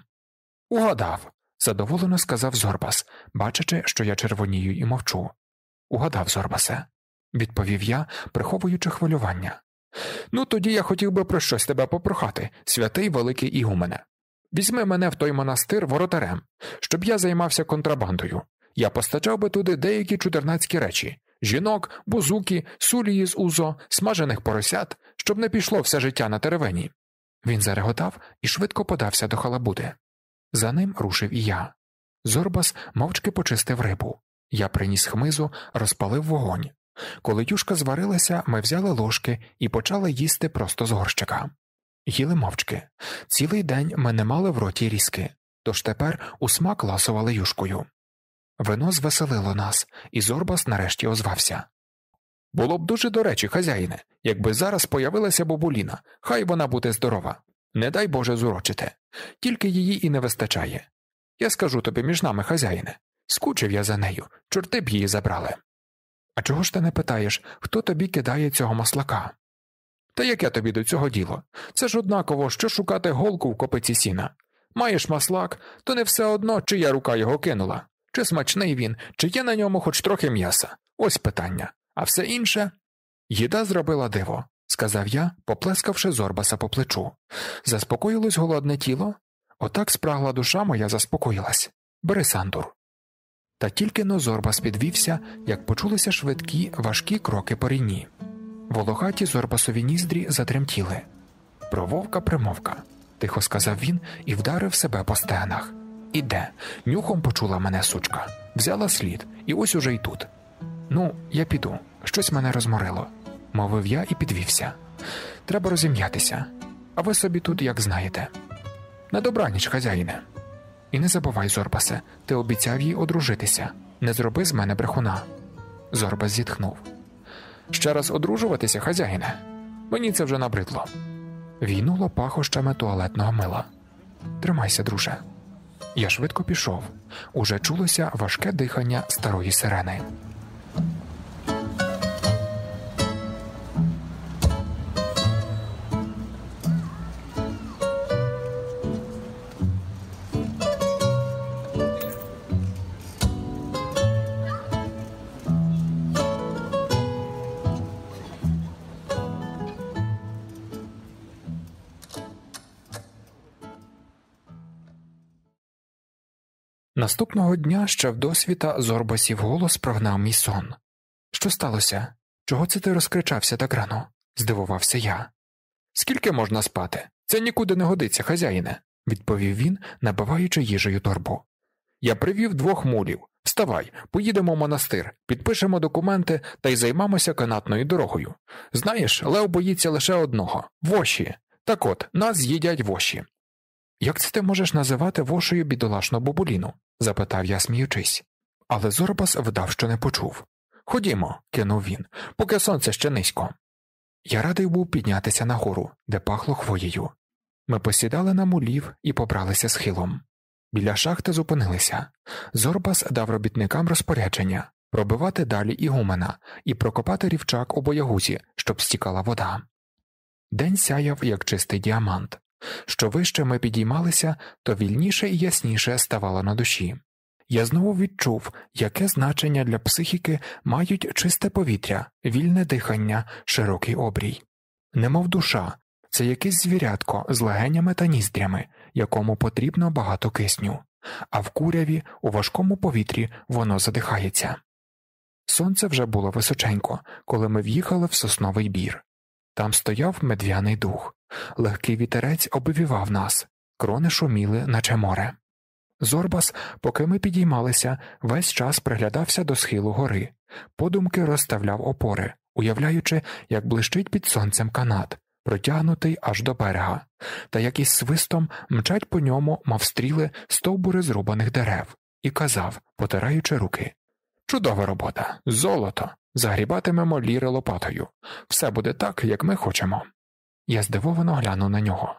Угадав задоволено сказав Зорбас, бачачи, що я червонію і мовчу. Угадав Зорбасе, відповів я, приховуючи хвилювання. Ну, тоді я хотів би про щось тебе попрохати, святий великий Ігумене. Візьми мене в той монастир воротарем, щоб я займався контрабандою. Я постачав би туди деякі чудернацькі речі жінок, бузуки, сулії з узо, смажених поросят, щоб не пішло все життя на теревені. Він зареготав і швидко подався до халабуди. За ним рушив і я. Зорбас мовчки почистив рибу. Я приніс хмизу, розпалив вогонь. Коли юшка зварилася, ми взяли ложки і почали їсти просто з горщика. Їли мовчки. Цілий день ми не мали в роті різки, тож тепер у смак ласували юшкою. Вино звеселило нас, і Зорбас нарешті озвався. Було б дуже до речі, хазяїне, якби зараз появилася бабуліна, хай вона буде здорова. Не дай Боже зурочите, тільки її і не вистачає. Я скажу тобі між нами, хазяїне, скучив я за нею, чорти б її забрали. А чого ж ти не питаєш, хто тобі кидає цього маслака? Та яке тобі до цього діло? Це ж однаково, що шукати голку в копиці сіна. Маєш маслак, то не все одно, чия рука його кинула, чи смачний він, чи є на ньому хоч трохи м'яса. Ось питання. А все інше. Їда зробила диво сказав я, поплескавши Зорбаса по плечу. Заспокоїлось голодне тіло? Отак спрагла душа моя заспокоїлась. Бери Сандур. Та тільки но Зорбас підвівся, як почулися швидкі, важкі кроки по ріні. Волохаті зорбасові ніздрі затремтіли. Прововка примовка, тихо сказав він і вдарив себе по стенах. Іде, нюхом почула мене сучка, взяла слід, і ось уже й тут. Ну, я піду, щось мене розморило мовив я і підвівся. Треба розім'ятися, а ви собі тут як знаєте. На добраніч, хазяїне. І не забувай, Зорбасе, ти обіцяв їй одружитися. Не зроби з мене брехуна. Зорбас зітхнув. Ще раз одружуватися, хазяїне. Мені це вже набридло. Війнуло пахощами туалетного мила. Тримайся, друже. Я швидко пішов. Уже чулося важке дихання старої сирени. Наступного дня ще в досвіта Зорбасів голос прогнав мій сон. Що сталося? Чого це ти розкричався так рано? здивувався я. Скільки можна спати? Це нікуди не годиться, хазяїне, відповів він, набиваючи їжею торбу. Я привів двох мулів. Вставай, поїдемо в монастир, підпишемо документи та й займемося канатною дорогою. Знаєш, Лео боїться лише одного воші. Так от, нас їдять воші. Як це ти можеш називати вошею бідолашну бобуліну? запитав я, сміючись. Але Зорбас вдав, що не почув. Ходімо, кинув він, поки сонце ще низько. Я радий був піднятися нагору, де пахло хвоєю. Ми посідали на мулів і побралися схилом. Біля шахти зупинилися. Зорбас дав робітникам розпорядження пробивати далі ігумена і прокопати рівчак у боягузі, щоб стікала вода. День сяяв, як чистий діамант. Що вище ми підіймалися, то вільніше і ясніше ставало на душі. Я знову відчув, яке значення для психіки мають чисте повітря, вільне дихання, широкий обрій. Немов душа, це якесь звірятко з легенями та ніздрями, якому потрібно багато кисню, а в куряві у важкому повітрі воно задихається. Сонце вже було височенько, коли ми в'їхали в сосновий бір. Там стояв медвяний дух, Легкий вітерець обвівав нас, крони шуміли, наче море. Зорбас, поки ми підіймалися, весь час приглядався до схилу гори, подумки розставляв опори, уявляючи, як блищить під сонцем канат, протягнутий аж до берега, та як із свистом мчать по ньому, мав стріли стовбури зрубаних дерев, і казав, потираючи руки Чудова робота, золото! Загрібатимемо ліри лопатою. Все буде так, як ми хочемо. Я здивовано глянув на нього.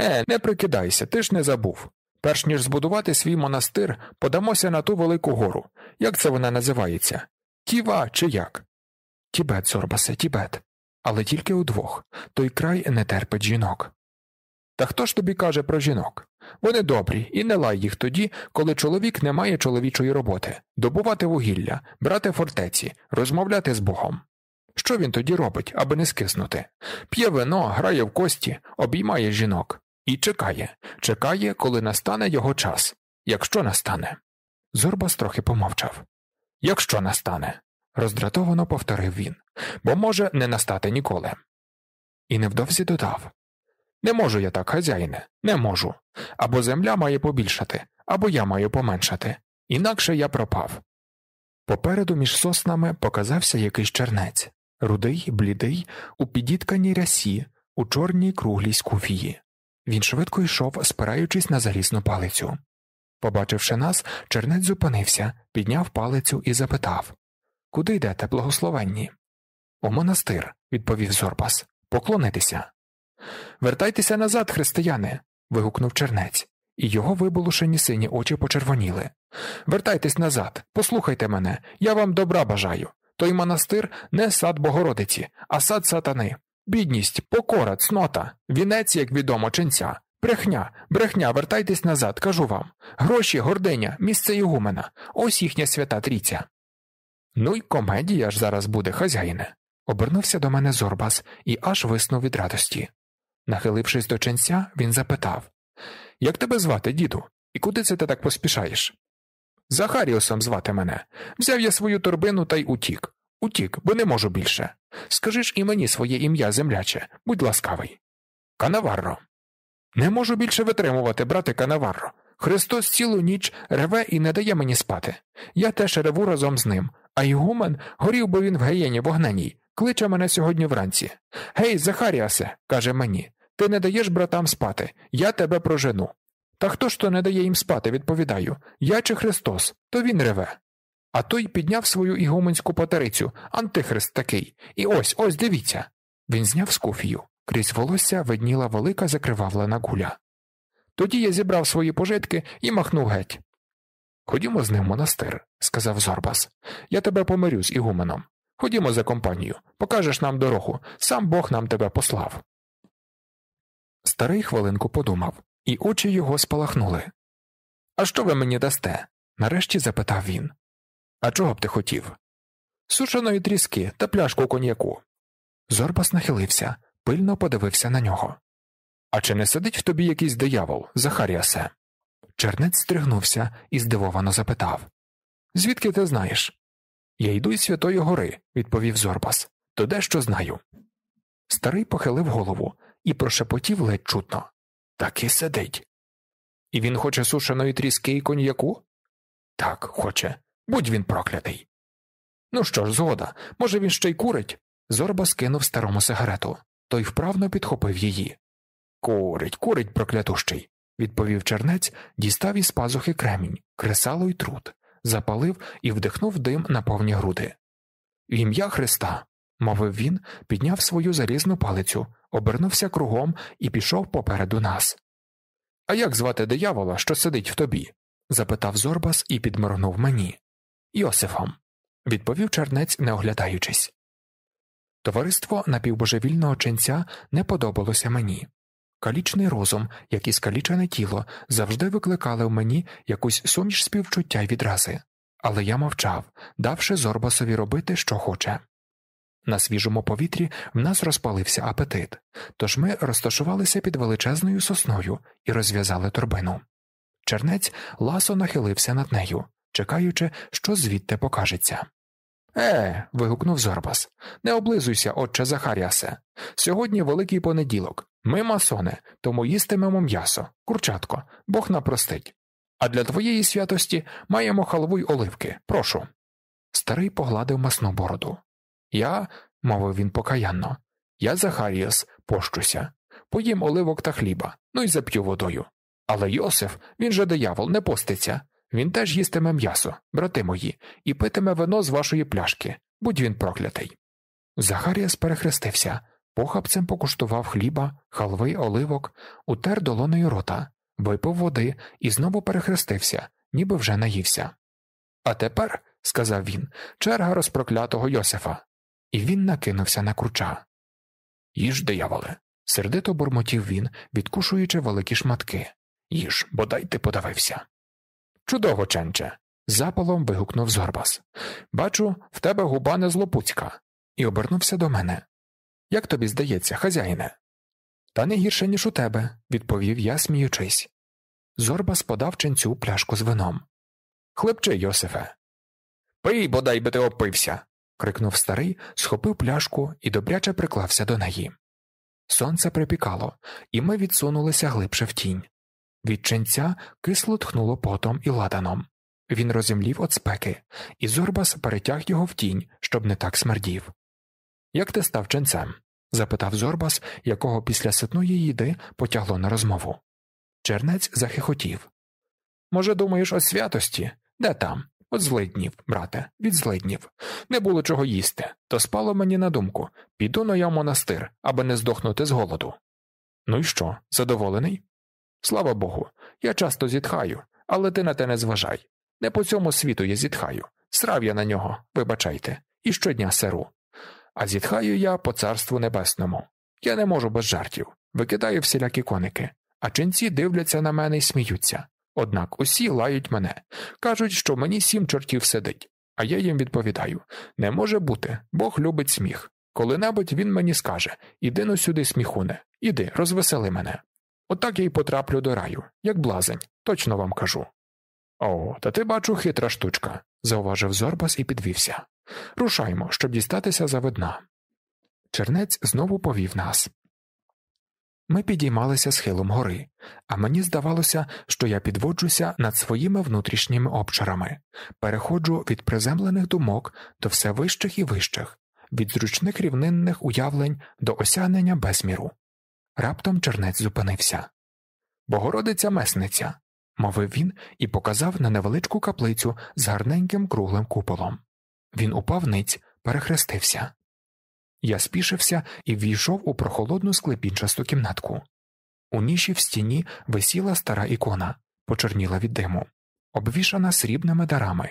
Е, не прикидайся, ти ж не забув. Перш ніж збудувати свій монастир, подамося на ту велику гору. Як це вона називається? Тіва чи як? Тібет, Зорбасе, Тібет. Але тільки удвох той край не терпить жінок. Та хто ж тобі каже про жінок? Вони добрі, і не лай їх тоді, коли чоловік не має чоловічої роботи добувати вугілля, брати фортеці, розмовляти з Богом. Що він тоді робить, аби не скиснути? П'є вино, грає в кості, обіймає жінок і чекає, чекає, коли настане його час. Якщо настане. Зорбас трохи помовчав. Якщо настане, роздратовано повторив він, бо може не настати ніколи. І невдовзі додав Не можу я так, хазяїне, не можу. Або земля має побільшати, або я маю поменшати, інакше я пропав. Попереду між соснами показався якийсь чернець рудий, блідий, у підітканій рясі, у чорній круглій скуфії. Він швидко йшов, спираючись на залізну палицю. Побачивши нас, чернець зупинився, підняв палицю і запитав Куди йдете, благословенні? У монастир, відповів Зорбас, поклонитися. Вертайтеся назад, християни. вигукнув чернець, і його виболушені сині очі почервоніли. Вертайтесь назад, послухайте мене, я вам добра бажаю той монастир не сад Богородиці, а сад сатани. Бідність, покора, цнота, вінець, як відомо, ченця. Брехня, брехня, вертайтесь назад, кажу вам. Гроші, гординя, місце Ігумена, ось їхня свята трійця. Ну й комедія ж зараз буде, хазяїне. Обернувся до мене Зорбас і аж виснув від радості. Нахилившись до ченця, він запитав Як тебе звати, діду, і куди це ти так поспішаєш? Захаріусом звати мене. Взяв я свою торбину та й утік. Утік, бо не можу більше. Скажи ж і мені своє ім'я земляче, будь ласкавий. Канаварро. Не можу більше витримувати, брате Канаварро. Христос цілу ніч реве і не дає мені спати. Я теж реву разом з ним, а Ігумен горів би він в гаєні, вогненій, кличе мене сьогодні вранці. Гей, Захаріасе, каже мені, ти не даєш братам спати, я тебе прожену. Та хто ж то не дає їм спати, відповідаю я чи Христос, то він реве. А той підняв свою ігуменську патерицю, антихрист такий, і ось ось дивіться. Він зняв скуфію. крізь волосся видніла велика закривавлена гуля. Тоді я зібрав свої пожитки і махнув геть. Ходімо з ним в монастир, сказав Зорбас. Я тебе помирю з ігуменом. Ходімо за компанію, покажеш нам дорогу, сам Бог нам тебе послав. Старий хвилинку подумав і очі його спалахнули. А що ви мені дасте? нарешті запитав він. А чого б ти хотів? Сушеної тріски та пляшку коньяку. Зорбас нахилився, пильно подивився на нього. А чи не сидить в тобі якийсь диявол, Захаріасе? Чернець стригнувся і здивовано запитав Звідки ти знаєш? Я йду із Святої Гори, відповів Зорбас. То дещо знаю. Старий похилив голову і прошепотів ледь чутно. Так і сидить. І він хоче сушеної тріски і коньяку? Так, хоче. Будь він проклятий. Ну що ж, згода, може, він ще й курить? Зорба скинув старому сигарету, той вправно підхопив її. Курить, курить, проклятущий, відповів чернець, дістав із пазухи кремінь, кресало й трут, запалив і вдихнув дим на повні груди. В ім'я Христа мовив він, підняв свою залізну палицю, обернувся кругом і пішов попереду нас. А як звати диявола, що сидить в тобі? запитав Зорбас і підморгнув мені. Йосифом, відповів чернець, не оглядаючись. Товариство напівбожевільного ченця не подобалося мені. Калічний розум, як і скалічене тіло, завжди викликали в мені якусь суміш співчуття й відрази, але я мовчав, давши Зорбасові робити, що хоче. На свіжому повітрі в нас розпалився апетит, тож ми розташувалися під величезною сосною і розв'язали торбину. Чернець ласо нахилився над нею, чекаючи, що звідти покажеться. Е. вигукнув Зорбас. Не облизуйся, отче Захаріасе. Сьогодні великий понеділок. Ми масони, тому їстимемо м'ясо, курчатко, Бог напростить. А для твоєї святості маємо халву й оливки. Прошу. Старий погладив масну бороду. Я, мовив він покаянно, я Захаріас, пощуся, поїм оливок та хліба, ну і зап'ю водою. Але Йосиф, він же диявол, не поститься. Він теж їстиме м'ясо, брати мої, і питиме вино з вашої пляшки, будь він проклятий. Захаріас перехрестився, похапцем покуштував хліба, халви, оливок, утер долоною рота, випив води і знову перехрестився, ніби вже наївся. А тепер, сказав він, черга розпроклятого Йосифа і він накинувся на курча. Їж, дияволе, сердито бурмотів він, відкушуючи великі шматки. Їж, бодай ти подавився. Чудово, ченче. запалом вигукнув Зорбас. Бачу, в тебе губа не злопуцька, і обернувся до мене. Як тобі здається, хазяїне? Та не гірше, ніж у тебе, відповів я, сміючись. Зорбас подав ченцю пляшку з вином. Хлебче, Йосифе. Пий, бодай би ти опився крикнув старий, схопив пляшку і добряче приклався до неї. Сонце припікало, і ми відсунулися глибше в тінь. Від ченця кисло тхнуло потом і ладаном. Він розімлів от спеки, і Зорбас перетяг його в тінь, щоб не так смердів. Як ти став ченцем? запитав Зорбас, якого після ситної їди потягло на розмову. Чернець захихотів. Може, думаєш о святості? Де там? От злиднів, брате, від злиднів. Не було чого їсти, то спало мені на думку піду на я в монастир, аби не здохнути з голоду. Ну і що, задоволений? Слава Богу, я часто зітхаю, але ти на те не зважай. Не по цьому світу я зітхаю, срав я на нього, вибачайте, і щодня серу. А зітхаю я по царству небесному. Я не можу без жартів, викидаю всілякі коники, а ченці дивляться на мене і сміються. Однак усі лають мене, кажуть, що мені сім чортів сидить, а я їм відповідаю не може бути, Бог любить сміх. Коли-небудь він мені скаже Іди ну сюди, сміхуне, іди, розвесели мене. Отак я й потраплю до раю, як блазень, точно вам кажу. О, та ти бачу хитра штучка, зауважив Зорбас і підвівся. Рушаймо, щоб дістатися за видна. Чернець знову повів нас. Ми підіймалися схилом гори, а мені здавалося, що я підводжуся над своїми внутрішніми обчарами, переходжу від приземлених думок до все вищих і вищих, від зручних рівнинних уявлень до осягнення безміру. Раптом чернець зупинився. Богородиця месниця, мовив він і показав на невеличку каплицю з гарненьким круглим куполом. Він упав ниць, перехрестився. Я спішився і ввійшов у прохолодну склепінчасту кімнатку. У ніші в стіні висіла стара ікона, почерніла від диму, обвішана срібними дарами.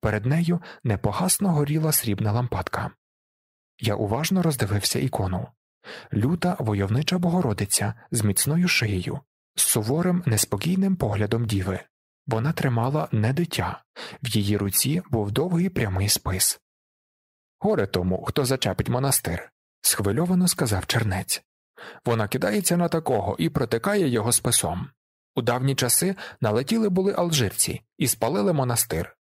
Перед нею непогасно горіла срібна лампадка. Я уважно роздивився ікону люта войовнича Богородиця з міцною шиєю, з суворим неспокійним поглядом діви. Вона тримала не дитя, в її руці був довгий прямий спис. Горе тому, хто зачепить монастир, схвильовано сказав чернець. Вона кидається на такого і протикає його списом. У давні часи налетіли були алжирці і спалили монастир.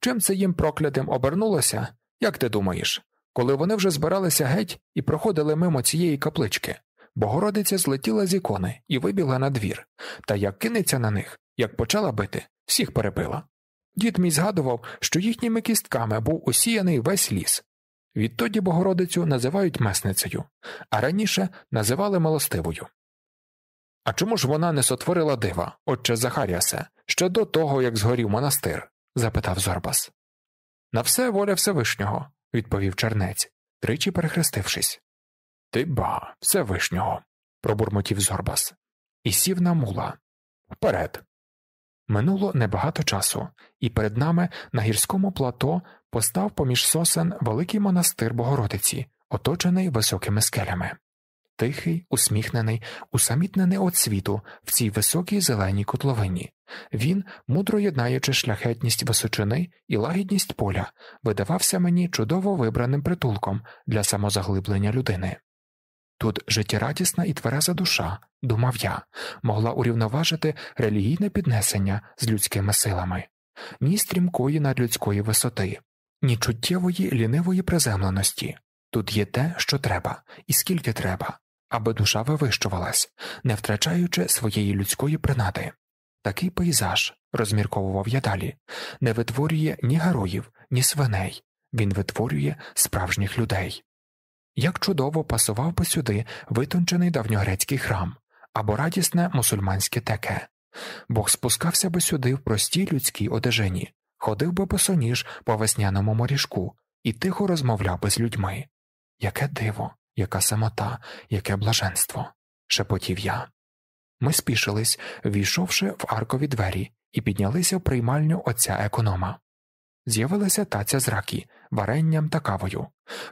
Чим це їм проклятим обернулося, як ти думаєш, коли вони вже збиралися геть і проходили мимо цієї каплички, Богородиця злетіла з ікони і вибігла на двір, та як кинеться на них, як почала бити, всіх перебила. Дід мій згадував, що їхніми кістками був усіяний весь ліс, Відтоді Богородицю називають месницею, а раніше називали милостивою. А чому ж вона не сотворила дива, отче Захаріасе, ще до того, як згорів монастир? запитав Зорбас. На все воля Всевишнього, відповів чернець, тричі перехрестившись. Ти ба, Всевишнього, пробурмотів Зорбас, і сів на мула. Вперед. Минуло небагато часу, і перед нами на гірському плато постав поміж сосен великий монастир Богородиці, оточений високими скелями, тихий, усміхнений, усамітнений от світу в цій високій зеленій котловині. Він, мудро єднаючи шляхетність височини і лагідність поля, видавався мені чудово вибраним притулком для самозаглиблення людини. Тут життєрадісна і твереза душа, думав я, могла урівноважити релігійне піднесення з людськими силами, ні стрімкої надлюдської висоти, ні чуттєвої лінивої приземленості. Тут є те, що треба, і скільки треба, аби душа вивищувалась, не втрачаючи своєї людської принади. Такий пейзаж, розмірковував я далі, не витворює ні героїв, ні свиней, він витворює справжніх людей. Як чудово пасував би сюди витончений давньогрецький храм або радісне мусульманське теке, Бог спускався би сюди в простій людській одежині, ходив би босоніж по весняному морішку і тихо розмовляв би з людьми. Яке диво, яка самота, яке блаженство. шепотів я. Ми спішились, війшовши в аркові двері, і піднялися в приймальню отця економа. З'явилася таця з ракі, варенням та кавою.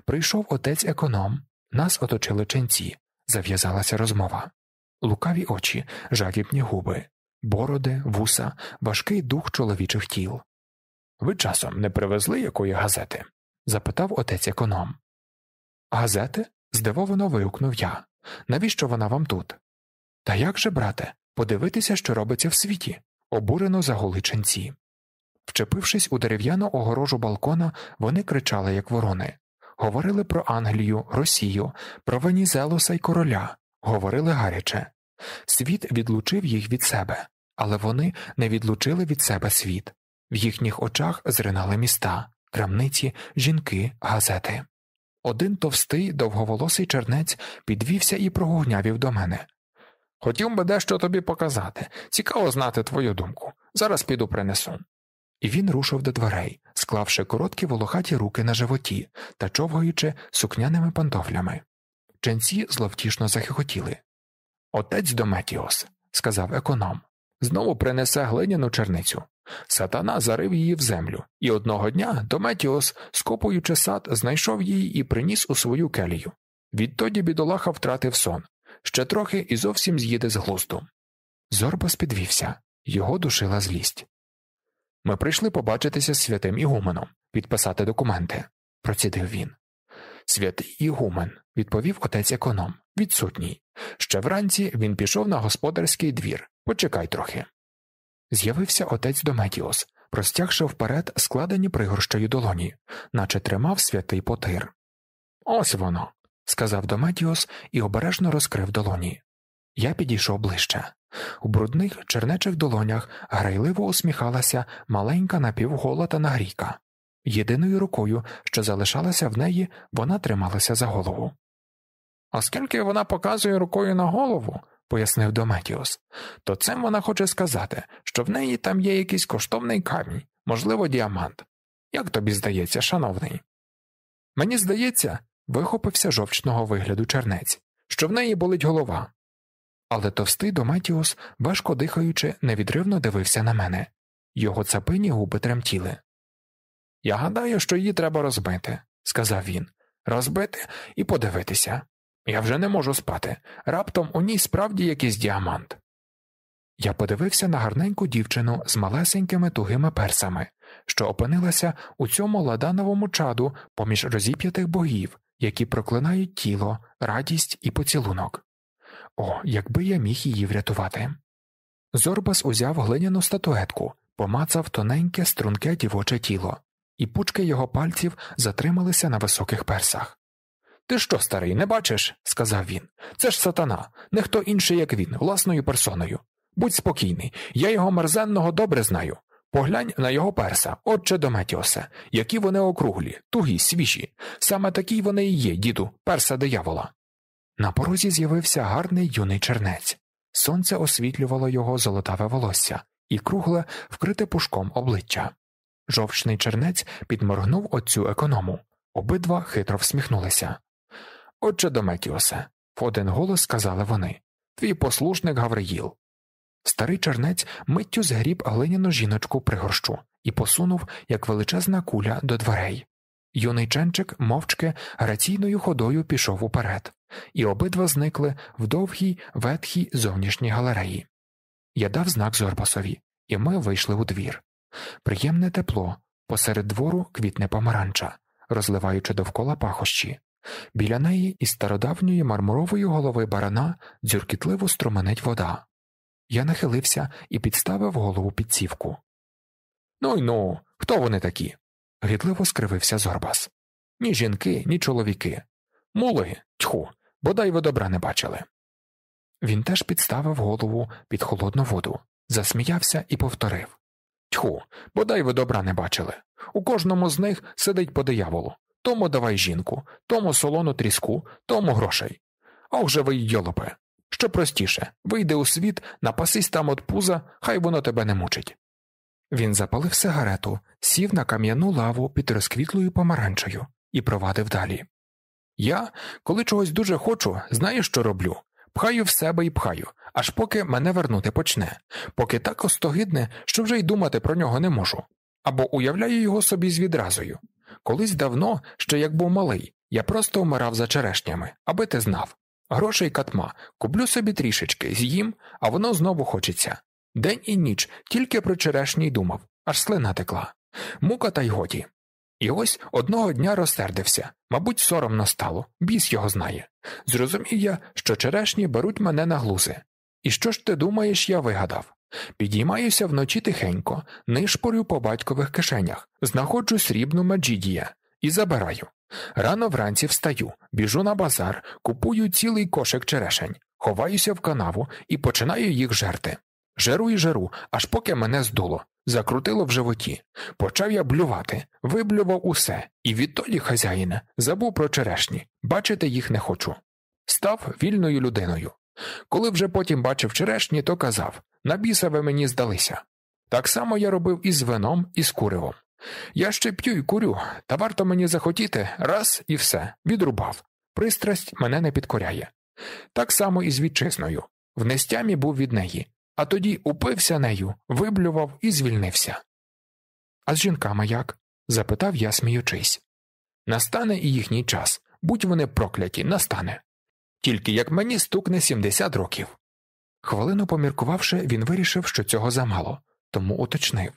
Прийшов отець економ, нас оточили ченці, зав'язалася розмова. Лукаві очі, жадібні губи, бороди, вуса, важкий дух чоловічих тіл. Ви часом не привезли якої газети? запитав отець економ. Газети? здивовано вигукнув я. Навіщо вона вам тут? Та як же, брате, подивитися, що робиться в світі? обурено загули ченці. Вчепившись у дерев'яну огорожу балкона, вони кричали, як ворони, говорили про Англію, Росію, про Венізелоса й короля, говорили гаряче. Світ відлучив їх від себе, але вони не відлучили від себе світ. В їхніх очах зринали міста, крамниці, жінки, газети. Один товстий, довговолосий чернець підвівся і прогугнявів до мене. Хотів би дещо тобі показати. Цікаво знати твою думку. Зараз піду принесу і він рушив до дверей, склавши короткі волохаті руки на животі та човгаючи сукняними пантофлями. Ченці зловтішно захихотіли. Отець Дометіос, сказав економ, знову принесе глиняну черницю. Сатана зарив її в землю, і одного дня Дометіос, скопуючи сад, знайшов її і приніс у свою келію. Відтоді бідолаха втратив сон, ще трохи і зовсім з'їде з глузду. Зорбас підвівся, його душила злість. Ми прийшли побачитися з святим Ігуменом, підписати документи, процідив він. Святий Ігумен, відповів отець економ, відсутній. Ще вранці він пішов на господарський двір. Почекай трохи. З'явився отець Дометіус, простягши вперед складені пригорщою долоні, наче тримав святий потир. Ось воно, сказав Дометіус і обережно розкрив долоні. Я підійшов ближче. У брудних чернечих долонях грайливо усміхалася маленька напівголота нагріка. Єдиною рукою, що залишалася в неї, вона трималася за голову. Оскільки вона показує рукою на голову, пояснив Дометіус, то цим вона хоче сказати, що в неї там є якийсь коштовний камінь, можливо, діамант. Як тобі здається, шановний? Мені здається, вихопився жовчного вигляду чернець, що в неї болить голова але товстий Доматіус, важко дихаючи, невідривно дивився на мене, його цапині губи тремтіли. Я гадаю, що її треба розбити, сказав він, розбити і подивитися. Я вже не можу спати. Раптом у ній справді якийсь діамант. Я подивився на гарненьку дівчину з малесенькими тугими персами, що опинилася у цьому ладановому чаду поміж розіп'ятих богів, які проклинають тіло, радість і поцілунок. О, якби я міг її врятувати. Зорбас узяв глиняну статуетку, помацав тоненьке, струнке дівоче тіло, і пучки його пальців затрималися на високих персах. Ти що, старий, не бачиш? сказав він. Це ж сатана, не хто інший, як він, власною персоною. Будь спокійний, я його мерзенного добре знаю. Поглянь на його перса, отче Дометіосе, які вони округлі, тугі, свіжі. Саме такі вони і є, діду, перса диявола. На порозі з'явився гарний юний чернець. Сонце освітлювало його золотаве волосся і кругле, вкрите пушком обличчя. Жовчний чернець підморгнув отцю економу. Обидва хитро всміхнулися. Отче Домекіосе, в один голос сказали вони твій послушник Гавриїл. Старий чернець миттю згріб глиняну жіночку пригорщу і посунув, як величезна куля, до дверей. Юний ченчик мовчки граційною ходою пішов уперед і обидва зникли в довгій ветхій зовнішній галереї. Я дав знак Зорбасові, і ми вийшли у двір. Приємне тепло, посеред двору квітне помаранча, розливаючи довкола пахощі. Біля неї із стародавньої мармурової голови барана дзюркітливо струменить вода. Я нахилився і підставив голову під цівку. Ну й ну, хто вони такі? Гідливо скривився Зорбас. Ні жінки, ні чоловіки. Мули, тьху, бодай ви добра не бачили. Він теж підставив голову під холодну воду, засміявся і повторив Тьху, бодай ви добра не бачили. У кожному з них сидить по дияволу тому давай жінку, тому солону тріску, тому грошей. А вже ви йолопе. Що простіше вийди у світ, напасись там от пуза, хай воно тебе не мучить. Він запалив сигарету, сів на кам'яну лаву під розквітлою помаранчою і провадив далі. Я, коли чогось дуже хочу, знаю, що роблю. Пхаю в себе і пхаю, аж поки мене вернути почне, поки так остогидне, що вже й думати про нього не можу. Або уявляю його собі з відразою. Колись давно, ще як був малий, я просто вмирав за черешнями, аби ти знав. Грошей катма, куплю собі трішечки, з'їм, а воно знову хочеться. День і ніч тільки про черешні й думав, аж слина текла. Мука та й годі. І ось одного дня розсердився, мабуть, соромно стало, біс його знає. Зрозумів я, що черешні беруть мене на глузи. І що ж ти думаєш, я вигадав? Підіймаюся вночі тихенько, нишпорю по батькових кишенях, знаходжу срібну Маджідія і забираю. Рано вранці встаю, біжу на базар, купую цілий кошик черешень, ховаюся в канаву і починаю їх жерти. Жеру і жеру, аж поки мене здуло. Закрутило в животі, почав я блювати, виблював усе, і відтоді хазяїна забув про черешні, бачити їх не хочу. Став вільною людиною. Коли вже потім бачив черешні, то казав на біса ви мені здалися. Так само я робив і з вином, і з куривом. Я ще п'ю й курю, та варто мені захотіти раз і все, відрубав. Пристрасть мене не підкоряє. Так само і з вітчизною. В нестямі був від неї, а тоді упився нею, виблював і звільнився. А з жінками як? запитав я, сміючись. Настане і їхній час, будь вони прокляті, настане. Тільки як мені стукне 70 років. Хвилину поміркувавши, він вирішив, що цього замало, тому уточнив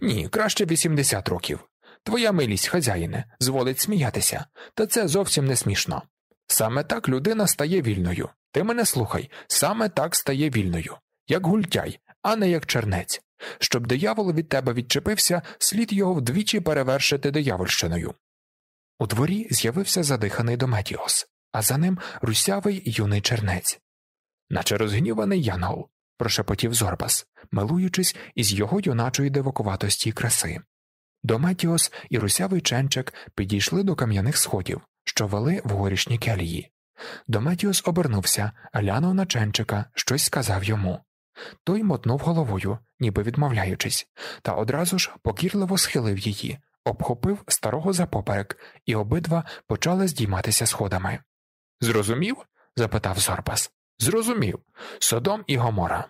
Ні, краще 80 років. Твоя милість, хазяїне, зволить сміятися, та це зовсім не смішно. Саме так людина стає вільною. Ти мене слухай, саме так стає вільною як гультяй, а не як чернець. Щоб диявол від тебе відчепився, слід його вдвічі перевершити диявольщиною. У дворі з'явився задиханий Дометіос, а за ним русявий юний чернець. Наче розгніваний Янгол, прошепотів Зорбас, милуючись із його юначої дивокуватості і краси. Дометіос і русявий ченчик підійшли до кам'яних сходів, що вели в горішні келії. Дометіос обернувся, глянув на ченчика, щось сказав йому. Той мотнув головою, ніби відмовляючись, та одразу ж покірливо схилив її, обхопив старого за поперек, і обидва почали здійматися сходами. Зрозумів? запитав Зорбас. Зрозумів. Содом і Гомора.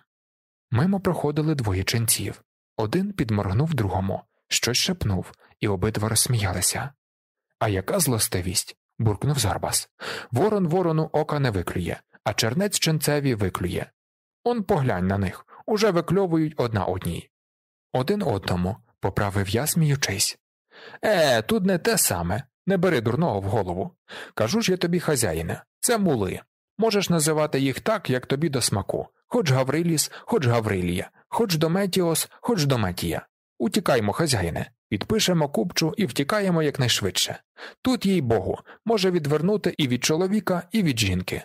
Мимо проходили двоє ченців. Один підморгнув другому, щось шепнув, і обидва розсміялися. А яка злостивість? буркнув Зорбас. Ворон ворону ока не виклює, а чернець ченцеві виклює. Он поглянь на них уже викльовують одна одній. Один одному, поправив я, сміючись. Е, тут не те саме. Не бери дурного в голову. Кажу ж я тобі, хазяїне, це мули. Можеш називати їх так, як тобі до смаку хоч Гавриліс, хоч Гаврилія, хоч Дометіос, хоч Дометія. Утікаймо, хазяїне, підпишемо купчу і втікаємо якнайшвидше. Тут, їй богу, може відвернути і від чоловіка, і від жінки.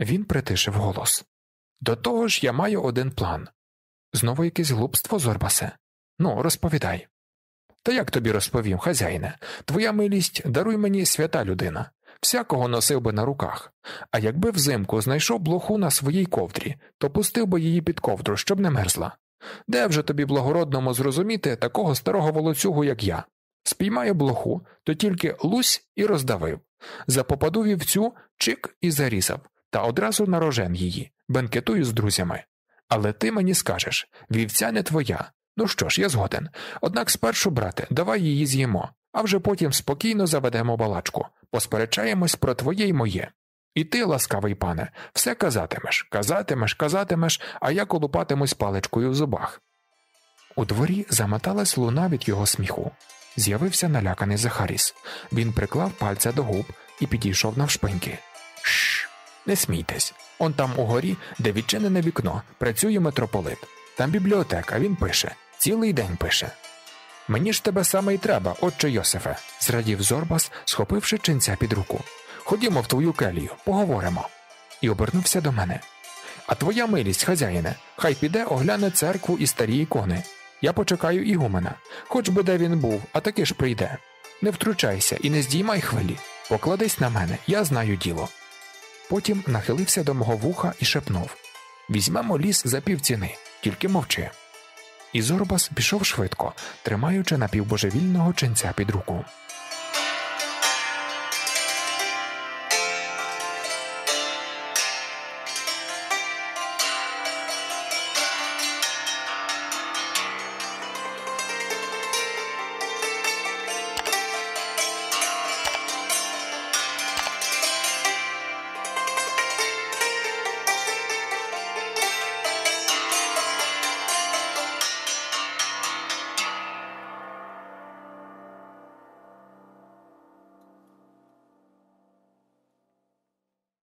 Він притишив голос. До того ж, я маю один план. Знову якесь глупство, Зорбасе? Ну, розповідай. Та як тобі розповім, хазяїне, твоя милість даруй мені свята людина, всякого носив би на руках, а якби взимку знайшов блоху на своїй ковдрі, то пустив би її під ковдру, щоб не мерзла. Де вже тобі благородному зрозуміти такого старого волоцюгу, як я? Спіймаю блоху, то тільки лусь і роздавив, запопаду вівцю, чик і зарізав, та одразу нарожен її, бенкетую з друзями. Але ти мені скажеш вівця не твоя. Ну що ж, я згоден. Однак спершу, брате, давай її з'їмо, а вже потім спокійно заведемо балачку, посперечаємось про твоє й моє. І ти, ласкавий пане, все казатимеш, казатимеш, казатимеш, а я колупатимусь паличкою в зубах. У дворі замоталась луна від його сміху. З'явився наляканий Захаріс. Він приклав пальця до губ і підійшов навшпиньки. Не смійтесь, он там угорі, де відчинене вікно, працює митрополит, там бібліотека, він пише, цілий день пише. Мені ж тебе саме й треба, отче Йосифе, зрадів Зорбас, схопивши чинця під руку. Ходімо в твою келію, поговоримо. І обернувся до мене. А твоя милість, хазяїне, хай піде огляне церкву і старі ікони. Я почекаю Ігумена, хоч би де він був, а таки ж прийде. Не втручайся і не здіймай хвилі. Покладись на мене, я знаю діло. Потім нахилився до мого вуха і шепнув Візьмемо ліс за півціни, тільки мовчи. І Зорбас пішов швидко, тримаючи напівбожевільного ченця під руку.